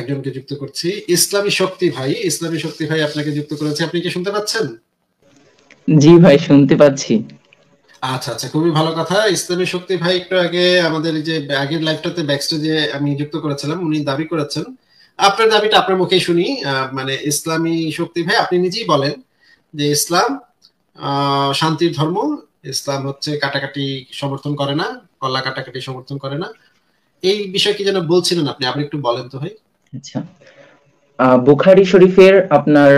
একজনকে যুক্ত করছি ইসলামী শক্তি ভাই ইসলামী শক্তি ভাই আপনাকে যুক্ত করেছে আপনি কি শুনতে পাচ্ছেন জি ভাই শুনতে পাচ্ছি আচ্ছা আচ্ছা খুবই ভালো কথা ইসলামী শক্তি ভাই একটু আগে আমাদের যে আগের লাইভটাতে ব্যাকস্টেজে আমি যুক্ত করেছিলাম উনি দাবি করেছেন আপনার দাবিটা আপনার মুখে শুনি মানে ইসলামী শক্তি ভাই আপনি নিজেই বলেন যে ইসলাম শান্তির ধর্ম ইসলাম হচ্ছে কাটাকাটি সমর্থন করে না কল্লা কাটাকাটি সমর্থন করে না এই বিষয় কি যেন বলছিলেন আপনি আপনি একটু বলেন তো ভাই আচ্ছা বুখারী শরীফের আপনার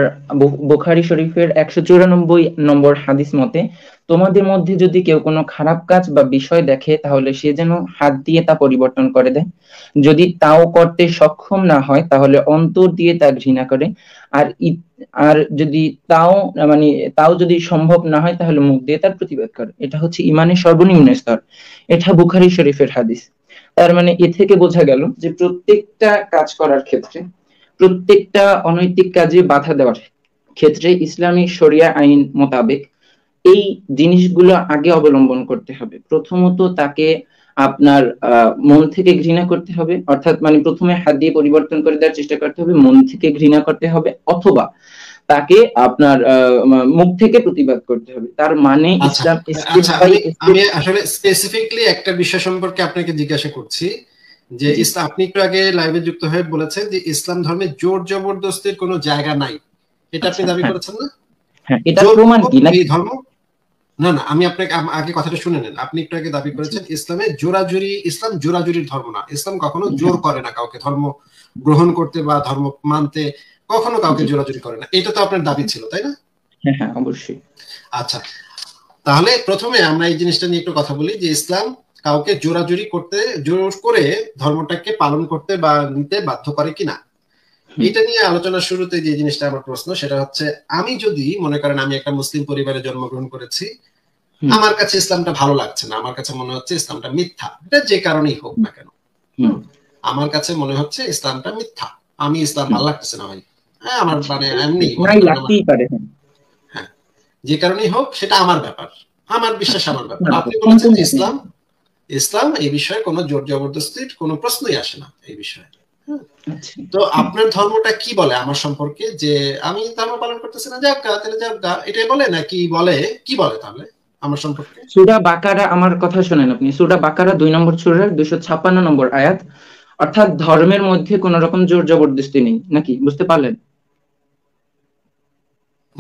বুখারী শরীফের একশো চুরানব্বই নম্বর হাদিস মতে তোমাদের মধ্যে যদি কেউ কোনো খারাপ কাজ বা বিষয় দেখে তাহলে সে যেন হাত দিয়ে তা পরিবর্তন করে দেয় যদি তাও করতে সক্ষম না হয় তাহলে অন্তর দিয়ে তা ঘৃণা করে আর আর যদি তাও মানে তাও যদি সম্ভব না হয় তাহলে মুখ দিয়ে তার প্রতিবাদ করে এটা হচ্ছে ইমানের সর্বনিম্ন স্তর এটা বুখারী শরীফের হাদিস তার মানে এ থেকে বোঝা গেল যে প্রত্যেকটা কাজ করার ক্ষেত্রে প্রত্যেকটা অনৈতিক কাজে বাধা দেওয়ার ক্ষেত্রে ইসলামিক শরিয়া আইন মোতাবেক এই জিনিসগুলো আগে অবলম্বন করতে হবে প্রথমত তাকে আপনার মন থেকে ঘৃণা করতে হবে অর্থাৎ মানে প্রথমে হাত দিয়ে পরিবর্তন করে দেওয়ার চেষ্টা করতে হবে মন থেকে ঘৃণা করতে হবে অথবা তাকে আপনার মুখ থেকে প্রতিবাদ করতে হবে তার মানে আচ্ছা, ইসলাম আচ্ছা, আচ্ছা, আমি আসলে স্পেসিফিকলি একটা বিষয় সম্পর্কে আপনাকে জিজ্ঞাসা করছি যে আপনি একটু আগে লাইভে যুক্ত হয়ে বলেছেন যে ইসলাম ধর্মে জোর জবরদস্তির কোনো জায়গা নাই এটা আপনি দাবি হ্যাঁ। করেছেন না হ্যাঁ, এটা প্রমাণ কি না ধর্ম না না আমি আপনাকে আগে কথাটা শুনে নেন আপনি একটু আগে দাবি করেছেন ইসলামে জোরাজুরি ইসলাম জোরাজুরির ধর্ম না ইসলাম কখনো জোর করে না কাউকে ধর্ম গ্রহণ করতে বা ধর্ম মানতে কখনো কাউকে জোরাজুরি করে না এটা তো আপনার দাবি ছিল তাই না হ্যাঁ, হ্যাঁ, অবশ্যই আচ্ছা তাহলে প্রথমে আমরা এই জিনিসটা নিয়ে একটু কথা বলি যে ইসলাম কাউকে জোরাজুরি করতে জোর করে ধর্মটাকে পালন করতে বা নিতে বাধ্য করে কিনা এটা নিয়ে আলোচনা শুরুতে যে জিনিসটা আমার প্রশ্ন সেটা হচ্ছে আমি যদি মনে করেন আমি একটা মুসলিম পরিবারে জন্মগ্রহণ করেছি আমার কাছে ইসলামটা ভালো লাগছে না আমার কাছে মনে হচ্ছে ইসলামটা মিথ্যা এটা যে কারণেই হোক না কেন আমার কাছে মনে হচ্ছে ইসলামটা মিথ্যা আমি ইসলাম ভালো লাগতেছে না ভাই হ্যাঁ, আমার মানে এমনি মানে হ্যাঁ। হ্যাঁ, যে কারণেই হোক সেটা আমার ব্যাপার আমার বিশ্বাস আমার ব্যাপার আপনি বলেছেন ইসলাম ইসলাম এই বিষয়ে কোনো জোর জবরদস্তির কোনো প্রশ্নই আসে না এই বিষয়ে আচ্ছা। তো আপনার ধর্মটা কি বলে আমার সম্পর্কে যে আমি ধর্ম পালন করতেছি না যাক তাহলে যাক এটাই বলে নাকি বলে কি বলে তাহলে আমার সম্পর্কে সুরা বাকারা আমার কথা শুনেন আপনি সুরা বাকারা দুই নম্বর সুরের দুইশো ছাপ্পান্ন নম্বর আয়াত অর্থাৎ ধর্মের মধ্যে কোন রকম জোর জবরদস্তি নেই নাকি বুঝতে পারলেন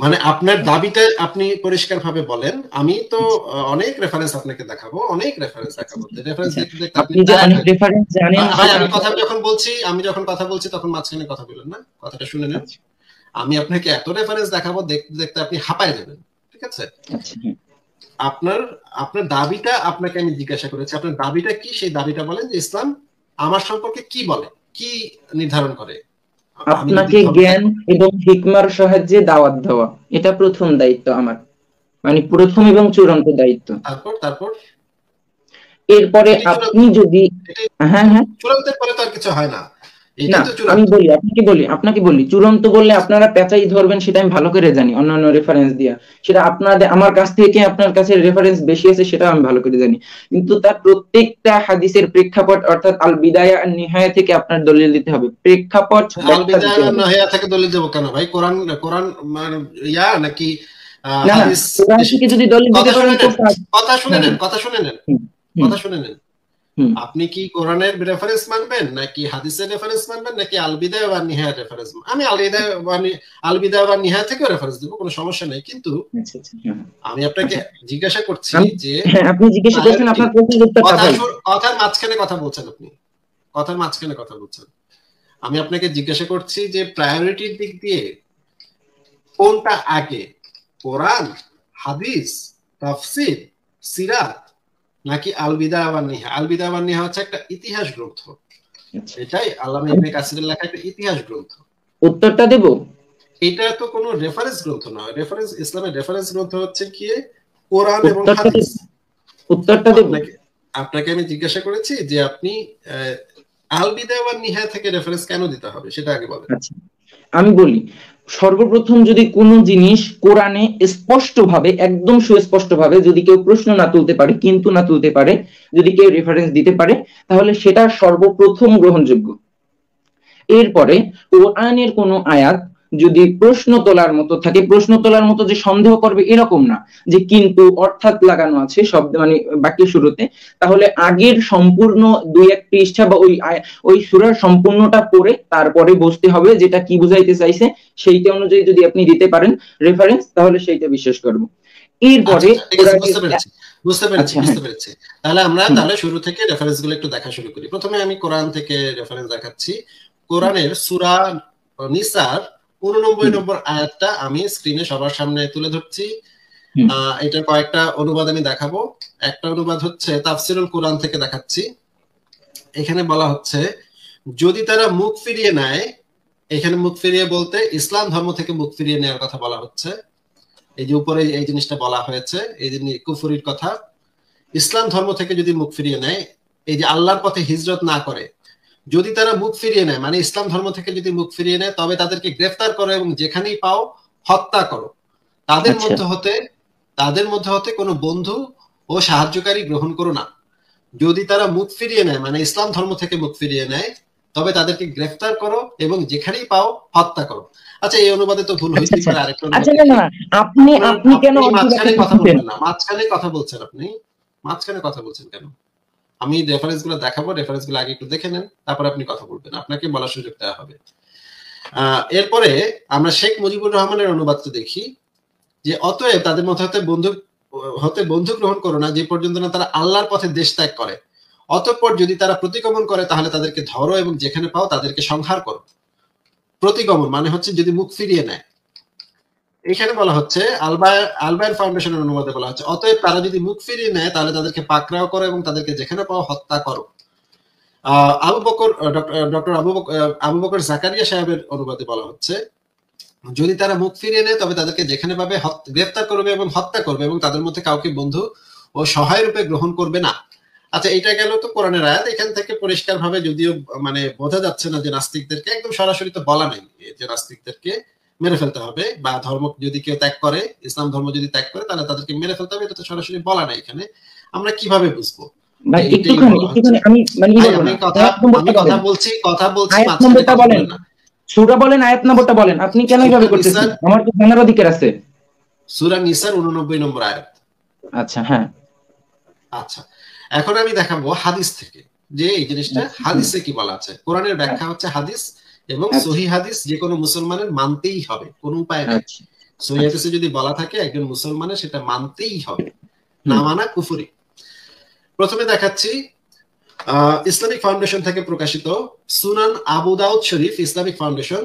মানে আপনার দাবিতে আপনি পরিষ্কার ভাবে বলেন আমি তো অনেক রেফারেন্স আপনাকে দেখাবো অনেক রেফারেন্স দেখাবো কথা যখন বলছি আমি যখন কথা বলছি তখন মাঝখানে কথা বলেন না কথাটা শুনে নেন আচ্ছা। আমি আপনাকে এত রেফারেন্স দেখাবো দেখতে দেখতে আপনি হাঁপায় যাবেন ঠিক আছে আচ্ছা। আপনার আপনার দাবিটা আপনাকে আমি জিজ্ঞাসা করেছি আপনার দাবিটা কি সেই দাবিটা বলেন যে ইসলাম আমার সম্পর্কে কি বলে কি নির্ধারণ করে আপনাকে জ্ঞান এবং হিকমার সাহায্যে দাওয়াত দেওয়া এটা প্রথম দায়িত্ব আমার মানে প্রথম এবং চূড়ান্ত দায়িত্ব তারপর তারপর এরপরে আপনি যদি হ্যাঁ হ্যাঁ চূড়ান্তের পরে তো আর কিছু হয় না না আমি বলি বলি আপনাকে বলি বললে আপনারা প্যাঁচাই ধরবেন সেটা আমি ভালো করে জানি অন্যান্য রেফারেন্স সেটা আপনাদের আমার কাছ থেকে আপনার কাছে রেফারেন্স বেশি আছে সেটা আমি ভালো করে জানি তার প্রত্যেকটা হাদিসের প্রেক্ষাপট অর্থাৎ আল বিদায় আর থেকে আপনার দলিল দিতে হবে প্রেক্ষাপট থেকে দলিল দেবো কেন ভাই কোরআন কোরআন মানে, নাকি না যদি দলিল হ্যাঁ, হ্যাঁ। কথা শুনে নেন কথা শুনে নেন কথা শুনে নেন আপনি কি কোরআনের রেফারেন্স মানবেন নাকি হাদিসের রেফারেন্স মানবেন নাকি আলবিদায় বা নিহার রেফারেন্স আমি আলবিদায় আলবিদায় বা নিহায় থেকে রেফারেন্স দেবো কোনো সমস্যা নেই কিন্তু আচ্ছা, আচ্ছা। আমি আপনাকে আচ্ছা। জিজ্ঞাসা করছি যে হ্যাঁ, আপনি জিজ্ঞাসা করছেন আপনার কথার মাঝখানে কথা বলছেন আপনি কথার মাঝখানে কথা বলছেন আমি আপনাকে জিজ্ঞাসা করছি যে প্রায়োরিটির দিক দিয়ে কোনটা আগে কোরআন হাদিস তাফসির সিরাত নাকি আলবিদা আবার নিহা আলবিদা আবার নিহা হচ্ছে একটা ইতিহাস গ্রন্থ আচ্ছা। এটাই আল্লামা ইবনে কাসিরের লেখা একটা ইতিহাস গ্রন্থ উত্তরটা দেব এটা তো কোনো রেফারেন্স গ্রন্থ না রেফারেন্স ইসলামের রেফারেন্স গ্রন্থ হচ্ছে কি কোরআন এবং হাদিস উত্তরটা দেব আপনাকে আমি জিজ্ঞাসা করেছি যে আপনি আলবিদা আবার নিহা থেকে রেফারেন্স কেন দিতে হবে সেটা আগে বলেন আচ্ছা। আমি বলি সর্বপ্রথম যদি কোনো জিনিস কোরআনে স্পষ্টভাবে একদম সুস্পষ্টভাবে যদি কেউ প্রশ্ন না তুলতে পারে কিন্তু না তুলতে পারে যদি কেউ রেফারেন্স দিতে পারে তাহলে সেটা সর্বপ্রথম গ্রহণযোগ্য এরপরে কোরআনের কোনো আয়াত যদি প্রশ্ন তোলার মতো থাকে প্রশ্ন তোলার মতো যে সন্দেহ করবে এরকম না যে কিন্তু অর্থাৎ লাগানো আছে শব্দ মানে বাকি শুরুতে তাহলে আগের সম্পূর্ণ দুই এক পৃষ্ঠা বা ওই ওই সুরার সম্পূর্ণটা পড়ে তারপরে বুঝতে হবে যেটা কি বুঝাইতে চাইছে সেইটা অনুযায়ী যদি আপনি দিতে পারেন রেফারেন্স তাহলে সেইটা বিশ্বাস করবো এরপরে আচ্ছা, বুঝতে পেরেছি বুঝতে পেরেছি আচ্ছা, হ্যাঁ। তাহলে আমরা তাহলে শুরু থেকে রেফারেন্স গুলো একটু দেখা শুরু করি প্রথমে আমি কোরআন থেকে রেফারেন্স দেখাচ্ছি কোরআনের সুরা নিসার উননব্বই নম্বর আয়াতটা আমি স্ক্রিনে সবার সামনে তুলে ধরছি এটা কয়েকটা অনুবাদ আমি দেখাবো একটা অনুবাদ হচ্ছে তাফসিরুল কোরআন থেকে দেখাচ্ছি এখানে বলা হচ্ছে যদি তারা মুখ ফিরিয়ে নেয় এখানে মুখ ফিরিয়ে বলতে ইসলাম ধর্ম থেকে মুখ ফিরিয়ে নেওয়ার কথা বলা হচ্ছে এই যে উপরে এই জিনিসটা বলা হয়েছে এই যে কুফুরির কথা ইসলাম ধর্ম থেকে যদি মুখ ফিরিয়ে নেয় এই যে আল্লাহর পথে হিজরত না করে যদি তারা মুখ ফিরিয়ে নেয় মানে ইসলাম ধর্ম থেকে যদি মুখ ফিরিয়ে নেয় তবে তাদেরকে গ্রেফতার করো এবং যেখানেই পাও হত্যা করো তাদের আচ্ছা। মধ্যে হতে তাদের মধ্যে হতে কোনো বন্ধু ও সাহায্যকারী গ্রহণ করো না যদি তারা মুখ ফিরিয়ে নেয় মানে ইসলাম ধর্ম থেকে মুখ ফিরিয়ে নেয় তবে তাদেরকে গ্রেফতার করো এবং যেখানেই পাও হত্যা করো আচ্ছা এই অনুবাদে তো ভুল হইতে আচ্ছা, আচ্ছা, আপনি কথা বলছেন না মাঝখানে কথা বলছেন আপনি মাঝখানে কথা বলছেন কেন আমি রেফারেন্স গুলো দেখাবো রেফারেন্স গুলো আগে একটু দেখে নেন তারপর আপনি কথা বলবেন আপনাকে বলার সুযোগ দেওয়া হবে এরপরে আমরা শেখ মুজিবুর রহমানের অনুবাদটা দেখি যে অতএব তাদের মধ্যে হতে বন্ধু হতে বন্ধু গ্রহণ করো না যে পর্যন্ত না তারা আল্লাহর পথে দেশ ত্যাগ করে অতঃপর যদি তারা প্রতিগমন করে তাহলে তাদেরকে ধরো এবং যেখানে পাও তাদেরকে সংহার করো প্রতিগমন মানে হচ্ছে যদি মুখ ফিরিয়ে নেয় এখানে বলা হচ্ছে আলবায়ের ফাউন্ডেশনের অনুবাদে বলা হচ্ছে অতএব তারা যদি মুখ ফিরিয়ে নেয় তাহলে তাদেরকে পাকড়াও করো এবং তাদেরকে যেখানে পাও হত্যা করো আবু বকর ডক্টর আবু আবু বকর জাকারিয়া সাহেবের অনুবাদে বলা হচ্ছে যদি তারা মুখ ফিরিয়ে নেয় তবে তাদেরকে যেখানে পাবে গ্রেফতার করবে এবং হত্যা করবে এবং তাদের মধ্যে কাউকে বন্ধু ও সহায় রূপে গ্রহণ করবে না আচ্ছা এটা গেল তো কোরআনের আয়াত এখান থেকে পরিষ্কার ভাবে যদিও মানে বোঝা যাচ্ছে না যে নাস্তিকদেরকে একদম সরাসরি তো বলা নাই যে নাস্তিকদেরকে মেরে ফেলতে হবে বা ধর্ম যদি কেউ ত্যাগ করে ইসলাম ধর্ম যদি ত্যাগ করে তাহলে তাদেরকে মেরে ফেলতে হবে এটা তো সরাসরি বলা নাই এখানে আমরা কিভাবে বুঝবো মানে আচ্ছা, হ্যাঁ। আচ্ছা এখন আমি দেখাবো হাদিস থেকে যে এই জিনিসটা আচ্ছা। হাদিসে কি বলা আছে কোরআনের ব্যাখ্যা হচ্ছে হাদিস এবং আচ্ছা। সহি হাদিস যে কোনো মুসলমানের মানতেই হবে কোনো উপায় নেই আচ্ছা। সহি আচ্ছা। হাদিসে যদি বলা থাকে একজন মুসলমানের সেটা মানতেই হবে না মানা কুফুরি প্রথমে দেখাচ্ছি ইসলামিক ফাউন্ডেশন থেকে প্রকাশিত সুনান আবু দাউদ শরীফ ইসলামিক ফাউন্ডেশন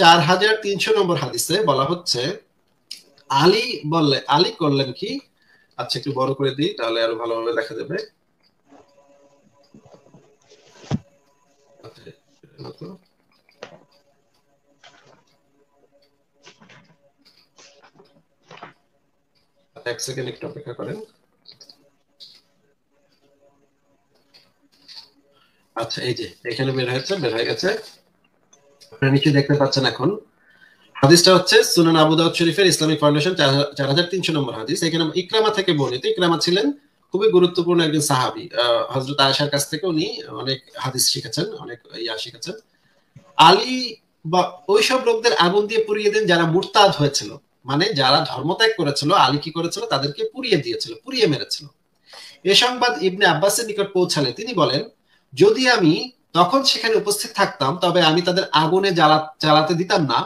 চার হাজার তিনশো নম্বর হাদিসে বলা হচ্ছে আলী বললে আলী করলেন কি আচ্ছা একটু বড় করে দিই তাহলে আরো ভালোভাবে দেখা যাবে এক সেকেন্ড একটু অপেক্ষা করেন আচ্ছা এই যে এখানে বের হয়েছে বের হয়ে গেছে আপনারা দেখতে পাচ্ছেন এখন হাদিসটা হচ্ছে সুনান আবু দাউদ শরীফের ইসলামিক ফাউন্ডেশন চার হাজার তিনশো নম্বর হাদিস এখানে ইকরামা থেকে বর্ণিত ইকরামা ছিলেন খুবই গুরুত্বপূর্ণ একজন সাহাবি হজরত আয়েশার কাছ থেকে উনি অনেক হাদিস শিখেছেন অনেক ইয়া শিখেছেন আলী বা ওইসব লোকদের আগুন দিয়ে পুড়িয়ে দেন যারা মুরতাদ হয়েছিল মানে যারা ধর্মত্যাগ করেছিল আলী কি করেছিল তাদেরকে পুড়িয়ে দিয়েছিল পুড়িয়ে মেরেছিল এ সংবাদ ইবনে আব্বাসের নিকট পৌঁছালে তিনি বলেন যদি আমি তখন সেখানে উপস্থিত থাকতাম তবে আমি তাদের আগুনে জ্বালা জ্বালাতে দিতাম না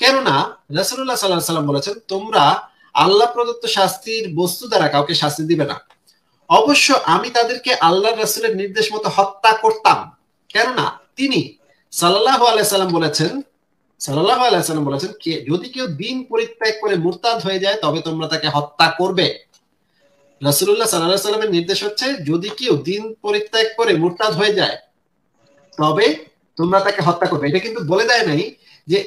কেননা রাসুল্লাহ সাল্লাহ সাল্লাম বলেছেন তোমরা আল্লাহ প্রদত্ত শাস্তির বস্তু দ্বারা কাউকে শাস্তি দিবে না অবশ্য আমি তাদেরকে আল্লাহ রাসুলের নির্দেশ মতো হত্যা করতাম কেননা তিনি সাল্লাহ আলাইসাল্লাম বলেছেন সাল্লাহ আলাইসাল্লাম বলেছেন যদি কেউ দিন পরিত্যাগ করে মুরতাদ হয়ে যায় তবে তোমরা তাকে হত্যা করবে সাল্লাহ সাল্লামের নির্দেশ হচ্ছে যদি কেউ দিন পরিত্যাগ করে হয়ে যায় তবে তোমরা তাকে হত্যা করবে এটা কিন্তু বলে দেয় নাই যে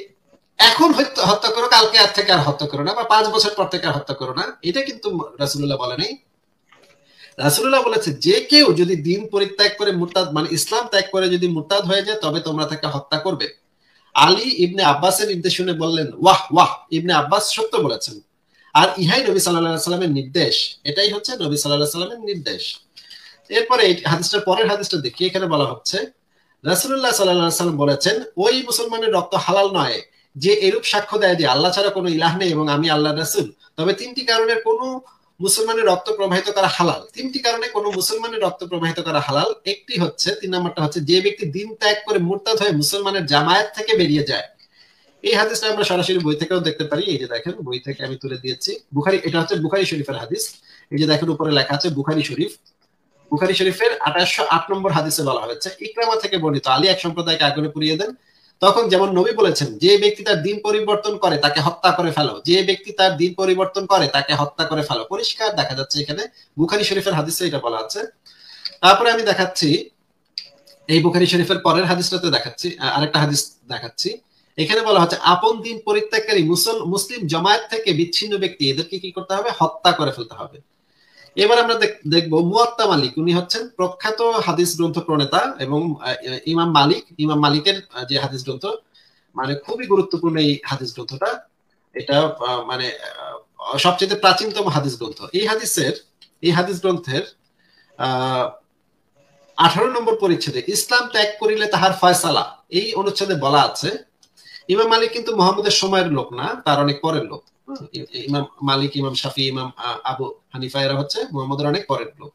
এখন হত্যা করো কালকে আর থেকে আর হত্যা করো না বা পাঁচ বছর পর থেকে আর হত্যা করো না এটা কিন্তু রাসুল্লাহ বলে নাই রাসুল্লাহ বলেছে যে কেউ যদি দিন পরিত্যাগ করে মুরতাদ মানে ইসলাম ত্যাগ করে যদি মুরতাদ হয়ে যায় তবে তোমরা তাকে হত্যা করবে আলী ইবনে আব্বাসের নির্দেশ শুনে বললেন ওয়াহ ওয়াহ ইবনে আব্বাস সত্য বলেছেন আর ইহাই নবী সাল্লাহ সাল্লামের নির্দেশ এটাই হচ্ছে নবী সাল্লাহ সাল্লামের নির্দেশ এরপরে এই হাদিসটা পরের হাদিসটা দেখি এখানে বলা হচ্ছে রাসুল্লাহ সাল্লাহ সাল্লাম বলেছেন ওই মুসলমানের রক্ত হালাল নয় যে এরূপ সাক্ষ্য দেয় যে আল্লাহ ছাড়া কোনো ইলাহ নেই এবং আমি আল্লাহ রাসুল তবে তিনটি কারণে কোনো মুসলমানের রক্ত প্রবাহিত করা হালাল তিনটি কারণে কোন মুসলমানের রক্ত প্রবাহিত করা হালাল একটি হচ্ছে তিন নম্বরটা হচ্ছে যে ব্যক্তি দিন ত্যাগ করে মোরতাদ হয়ে মুসলমানের জামায়াত থেকে বেরিয়ে যায় এই হাদিসটা আমরা সরাসরি বই থেকেও দেখতে পারি এই যে দেখেন বই থেকে আমি তুলে দিয়েছি বুখারি এটা হচ্ছে বুখারি শরীফের হাদিস এই যে দেখেন উপরে লেখা আছে বুখারি শরীফ বুখারি শরীফের আঠাশশো আট নম্বর হাদিসে বলা হয়েছে ইকরামা থেকে বর্ণিত আলী এক সম্প্রদায়কে আগুনে পুড়িয়ে দেন তখন যেমন নবী বলেছেন যে ব্যক্তি তার দিন পরিবর্তন করে তাকে হত্যা করে ফেলো যে ব্যক্তি তার দিন পরিবর্তন করে তাকে হত্যা করে ফেলো পরিষ্কার দেখা যাচ্ছে এখানে বুখারি শরীফের হাদিসে এটা বলা আছে তারপরে আমি দেখাচ্ছি এই বুখারি শরীফের পরের হাদিসটাতে দেখাচ্ছি আরেকটা হাদিস দেখাচ্ছি এখানে বলা হচ্ছে আপন দিন পরিত্যাগকারী মুসলিম জমায়েত থেকে বিচ্ছিন্ন ব্যক্তি এদেরকে কি করতে হবে হত্যা করে ফেলতে হবে এবার আমরা দেখবো মুয়াত্তা মালিক উনি হচ্ছেন প্রখ্যাত হাদিস গ্রন্থ প্রণেতা এবং ইমাম মালিক ইমাম মালিকের যে হাদিস গ্রন্থ মানে খুবই গুরুত্বপূর্ণ এই হাদিস গ্রন্থটা এটা মানে সবচেয়ে প্রাচীনতম হাদিস গ্রন্থ এই হাদিসের এই হাদিস গ্রন্থের আহ আঠারো নম্বর পরিচ্ছেদে ইসলাম ত্যাগ করিলে তাহার ফয়সালা এই অনুচ্ছেদে বলা আছে ইমাম মালিক কিন্তু মোহাম্মদের সময়ের লোক না তার অনেক পরের লোক ইমাম মালিক ইমাম শাফি ইমাম আবু হচ্ছে মোহাম্মদের অনেক পরের লোক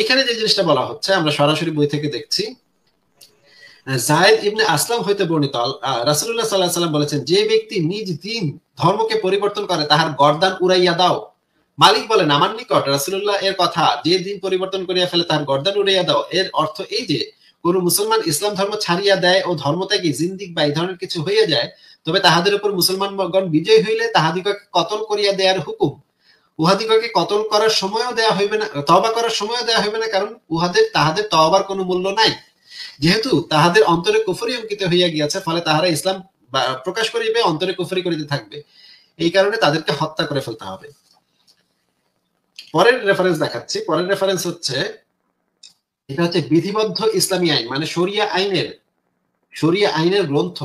এখানে যে জিনিসটা বলা হচ্ছে আমরা সরাসরি বই থেকে দেখছি ইবনে আসলাম হইতে বর্ণিত রাসুল্লাহ সাল্লাহ সাল্লাম বলেছেন যে ব্যক্তি নিজ দিন ধর্মকে পরিবর্তন করে তাহার গরদান উড়াইয়া দাও মালিক বলেন আমার নিকট রাসুল্লাহ এর কথা যে দিন পরিবর্তন করিয়া ফেলে তাহার গরদান উড়াইয়া দাও এর অর্থ এই যে কোন মুসলমান ইসলাম ধর্ম ছাড়িয়া দেয় ও ধর্ম ত্যাগে জিন্দিক বা এই ধরনের কিছু হইয়া যায় তবে তাহাদের উপর মুসলমানগণ বিজয় হইলে তাহাদিগকে কতল করিয়া দেয়ার হুকুম উহাদিগকে কতল করার সময়ও দেয়া হইবে না তবা করার সময়ও দেয়া হইবে না কারণ উহাদের তাহাদের তবার কোনো মূল্য নাই যেহেতু তাহাদের অন্তরে কুফরি অঙ্কিত হইয়া গিয়াছে ফলে তাহারা ইসলাম প্রকাশ করিবে অন্তরে কুফরি করিতে থাকবে এই কারণে তাদেরকে হত্যা করে ফেলতে হবে পরের রেফারেন্স দেখাচ্ছি পরের রেফারেন্স হচ্ছে এটা হচ্ছে বিধিবদ্ধ ইসলামী আইন মানে সরিয়া আইনের শরিয়া আইনের গ্রন্থ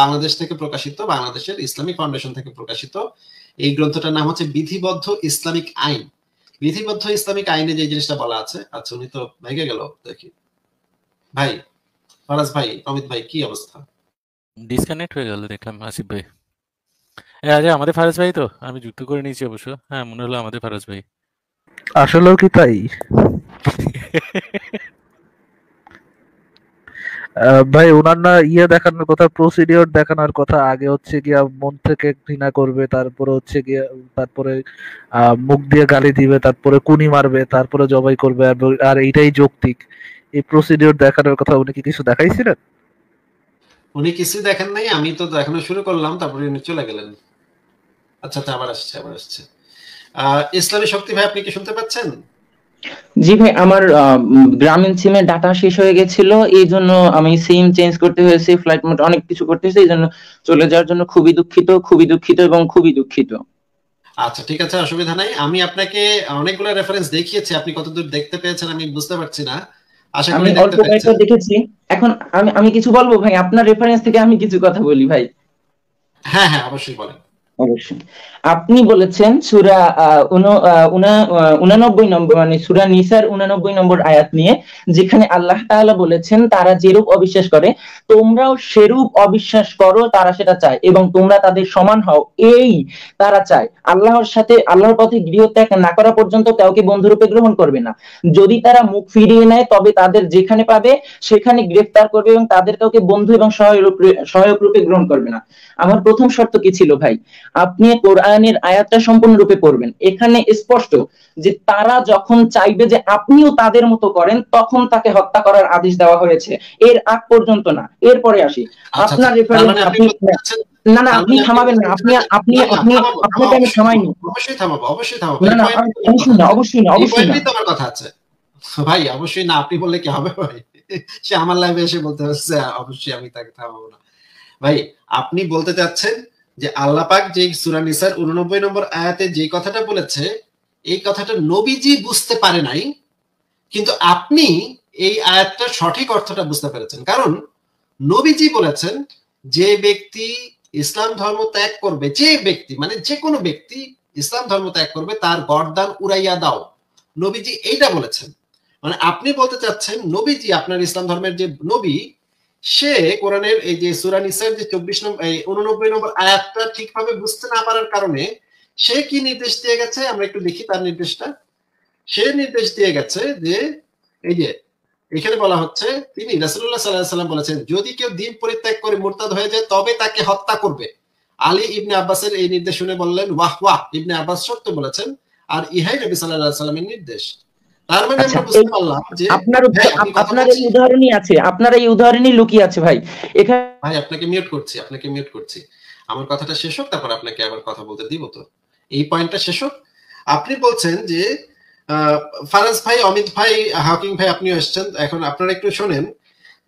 বাংলাদেশ থেকে প্রকাশিত বাংলাদেশের ইসলামিক ফাউন্ডেশন থেকে প্রকাশিত এই গ্রন্থটার নাম হচ্ছে বিধিবদ্ধ ইসলামিক আইন বিধিবদ্ধ ইসলামিক আইনে যে জিনিসটা বলা আছে আচ্ছা উনি তো ভেঙে গেল দেখি ভাই ফরাজ ভাই অমিত ভাই কি অবস্থা ডিসকানেক্ট হয়ে গেল দেখলাম আসিফ ভাই আরে আচ্ছা, আমাদের ফারাজ ভাই তো আমি যুক্ত করে নিয়েছি অবশ্য হ্যাঁ মনে হলো আমাদের ফারাজ ভাই আসলেও কি তাই ভাই ওনার না ইয়ে দেখানোর কথা প্রসিডিওর দেখানোর কথা আগে হচ্ছে গিয়া মন থেকে ঘৃণা করবে তারপরে হচ্ছে গিয়া তারপরে মুখ দিয়ে গালি দিবে তারপরে কুনি মারবে তারপরে জবাই করবে আর এইটাই যৌক্তিক এই প্রসিডিওর দেখানোর কথা উনি কি কিছু দেখাইছিলেন উনি কিছু দেখেন নাই আমি তো দেখানো শুরু করলাম তারপরে উনি চলে গেলেন আচ্ছা তো আবার আসছে আবার আসছে ইসলামী শক্তি ভাই আপনি কি শুনতে পাচ্ছেন জি ভাই আমার গ্রামীণ সিমের ডাটা শেষ হয়ে গেছিল এই জন্য আমি সিম চেঞ্জ করতে হয়েছে ফ্লাইট মোড অনেক কিছু করতে হয়েছে এই জন্য চলে যাওয়ার জন্য খুবই দুঃখিত খুবই দুঃখিত এবং খুবই দুঃখিত আচ্ছা ঠিক আছে অসুবিধা নাই আমি আপনাকে অনেকগুলো রেফারেন্স দেখিয়েছি আপনি কতদূর দেখতে পেয়েছেন আমি বুঝতে পারছি না আশা করি দেখতে পেয়েছেন দেখেছি এখন আমি আমি কিছু বলবো ভাই আপনার রেফারেন্স থেকে আমি কিছু কথা বলি ভাই হ্যাঁ হ্যাঁ অবশ্যই বলেন আপনি বলেছেন সুরা উনানব্বই নম্বর মানে সুরা নিসার উনানব্বই নম্বর আয়াত নিয়ে যেখানে আল্লাহ বলেছেন তারা যেরূপ অবিশ্বাস করে তোমরাও সেরূপ অবিশ্বাস করো তারা সেটা চায় এবং তোমরা তাদের সমান হও এই তারা চায় আল্লাহর সাথে আল্লাহর পথে গৃহত্যাগ না করা পর্যন্ত কাউকে বন্ধুরূপে গ্রহণ করবে না যদি তারা মুখ ফিরিয়ে নেয় তবে তাদের যেখানে পাবে সেখানে গ্রেফতার করবে এবং তাদের কাউকে বন্ধু এবং সহায়ক রূপে গ্রহণ করবে না আমার প্রথম শর্ত কি ছিল ভাই আপনি কোরআনের আয়াতটা সম্পূর্ণরূপে পড়বেন এখানে স্পষ্ট যে তারা যখন চাইবে যে আপনিও তাদের মতো করেন তখন তাকে হত্যা করার আদেশ দেওয়া হয়েছে এর আগ পর্যন্ত না এরপরে আসি আচ্ছা, আচ্ছা। আপনার রেফারেন্স মানে আপনি না না আপনি মানে থামাবেন না আপনি আপনি আপনি আপনাকে আমি সময় নেই অবশ্যই থামাবো অবশ্যই থামাবো না না অবশ্যই না অবশ্যই না অবশ্যই না তোমার কথা আছে ভাই অবশ্যই না আপনি বললে কি হবে ভাই সে আমার লাইভে এসে বলতে হচ্ছে অবশ্যই আমি তাকে থামাবো না ভাই আপনি বলতে চাচ্ছেন যে আল্লাপাক যে সুরানিসার উননব্বই নম্বর আয়াতে যে কথাটা বলেছে এই কথাটা নবীজি বুঝতে পারে নাই কিন্তু আপনি এই আয়াতটার সঠিক অর্থটা বুঝতে পেরেছেন কারণ নবীজি বলেছেন যে ব্যক্তি ইসলাম ধর্ম ত্যাগ করবে যে ব্যক্তি মানে যে কোনো ব্যক্তি ইসলাম ধর্ম ত্যাগ করবে তার গরদান উড়াইয়া দাও নবীজি এইটা বলেছেন মানে আপনি বলতে চাচ্ছেন নবীজি আপনার ইসলাম ধর্মের যে নবী সে কোরআনের এই যে সুরা নিসার যে চব্বিশ নম্বর এই উননব্বই নম্বর আয়াতটা ঠিকভাবে বুঝতে না পারার কারণে সে কি নির্দেশ দিয়ে গেছে আমরা একটু দেখি তার নির্দেশটা সে নির্দেশ দিয়ে গেছে যে এই যে এখানে বলা হচ্ছে তিনি রাসুল্লাহ সাল্লাম বলেছেন যদি কেউ দিন পরিত্যাগ করে মোরতাদ হয়ে যায় তবে তাকে হত্যা করবে আলী ইবনে আব্বাসের এই নির্দেশ শুনে বললেন ওয়াহ ওয়াহ ইবনে আব্বাস সত্য বলেছেন আর ইহাই নবী সাল্লাহ সাল্লামের নির্দেশ মানে আচ্ছা, হ্যাঁ, আপনি বলছেন যে ফারাজ ভাই অমিত ভাই হাকিং ভাই আপনিও এসছেন এখন আপনারা একটু শোনেন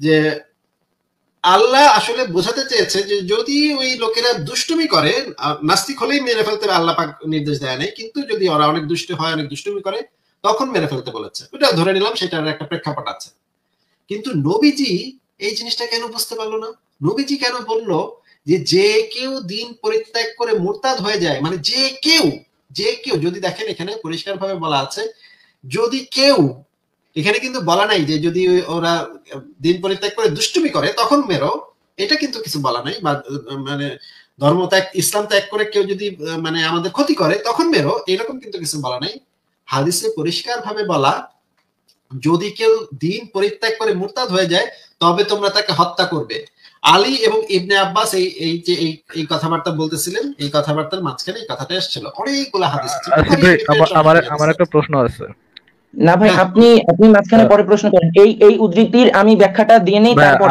যে আল্লাহ আসলে বোঝাতে চেয়েছে যে যদি ওই লোকেরা দুষ্টুমি করে নাস্তিক হলেই মেরে ফেলতে আল্লাহ পাক নির্দেশ দেয় নাই কিন্তু যদি ওরা অনেক দুষ্ট হয় অনেক দুষ্টুমি করে তখন মেরে ফেলতে বলেছে ওটা ধরে নিলাম সেটার একটা প্রেক্ষাপট আছে কিন্তু নবীজি এই জিনিসটা কেন বুঝতে পারলো না নবীজি কেন বললো যে যে কেউ দিন পরিত্যাগ করে মোরতাদ হয়ে যায় মানে যে কেউ যে কেউ যদি দেখেন এখানে পরিষ্কার ভাবে বলা আছে যদি কেউ এখানে কিন্তু বলা নাই যে যদি ওরা দিন পরিত্যাগ করে দুষ্টুমি করে তখন মেরো এটা কিন্তু কিছু বলা নাই বা মানে ধর্ম ত্যাগ ইসলাম ত্যাগ করে কেউ যদি মানে আমাদের ক্ষতি করে তখন মেরো এরকম কিন্তু কিছু বলা নাই হাদিসে পরিষ্কারভাবে বলা যদি কেউ দিন পরিত্যাগ করে মুরতাদ হয়ে যায় তবে তোমরা তাকে হত্যা করবে আলী এবং ইবনে আব্বাস এই এই যে এই এই কথাবার্তা বলতেছিলেন এই কথাবার্তার মাঝখানে এই কথাটা এসেছিল অনেকগুলো হাদিস আচ্ছা, আমার আমার একটা প্রশ্ন আছে না ভাই আপনি আপনি মাঝখানে পরে প্রশ্ন করেন এই এই উদ্ধৃতির আমি ব্যাখ্যাটা দিয়ে নেই তারপর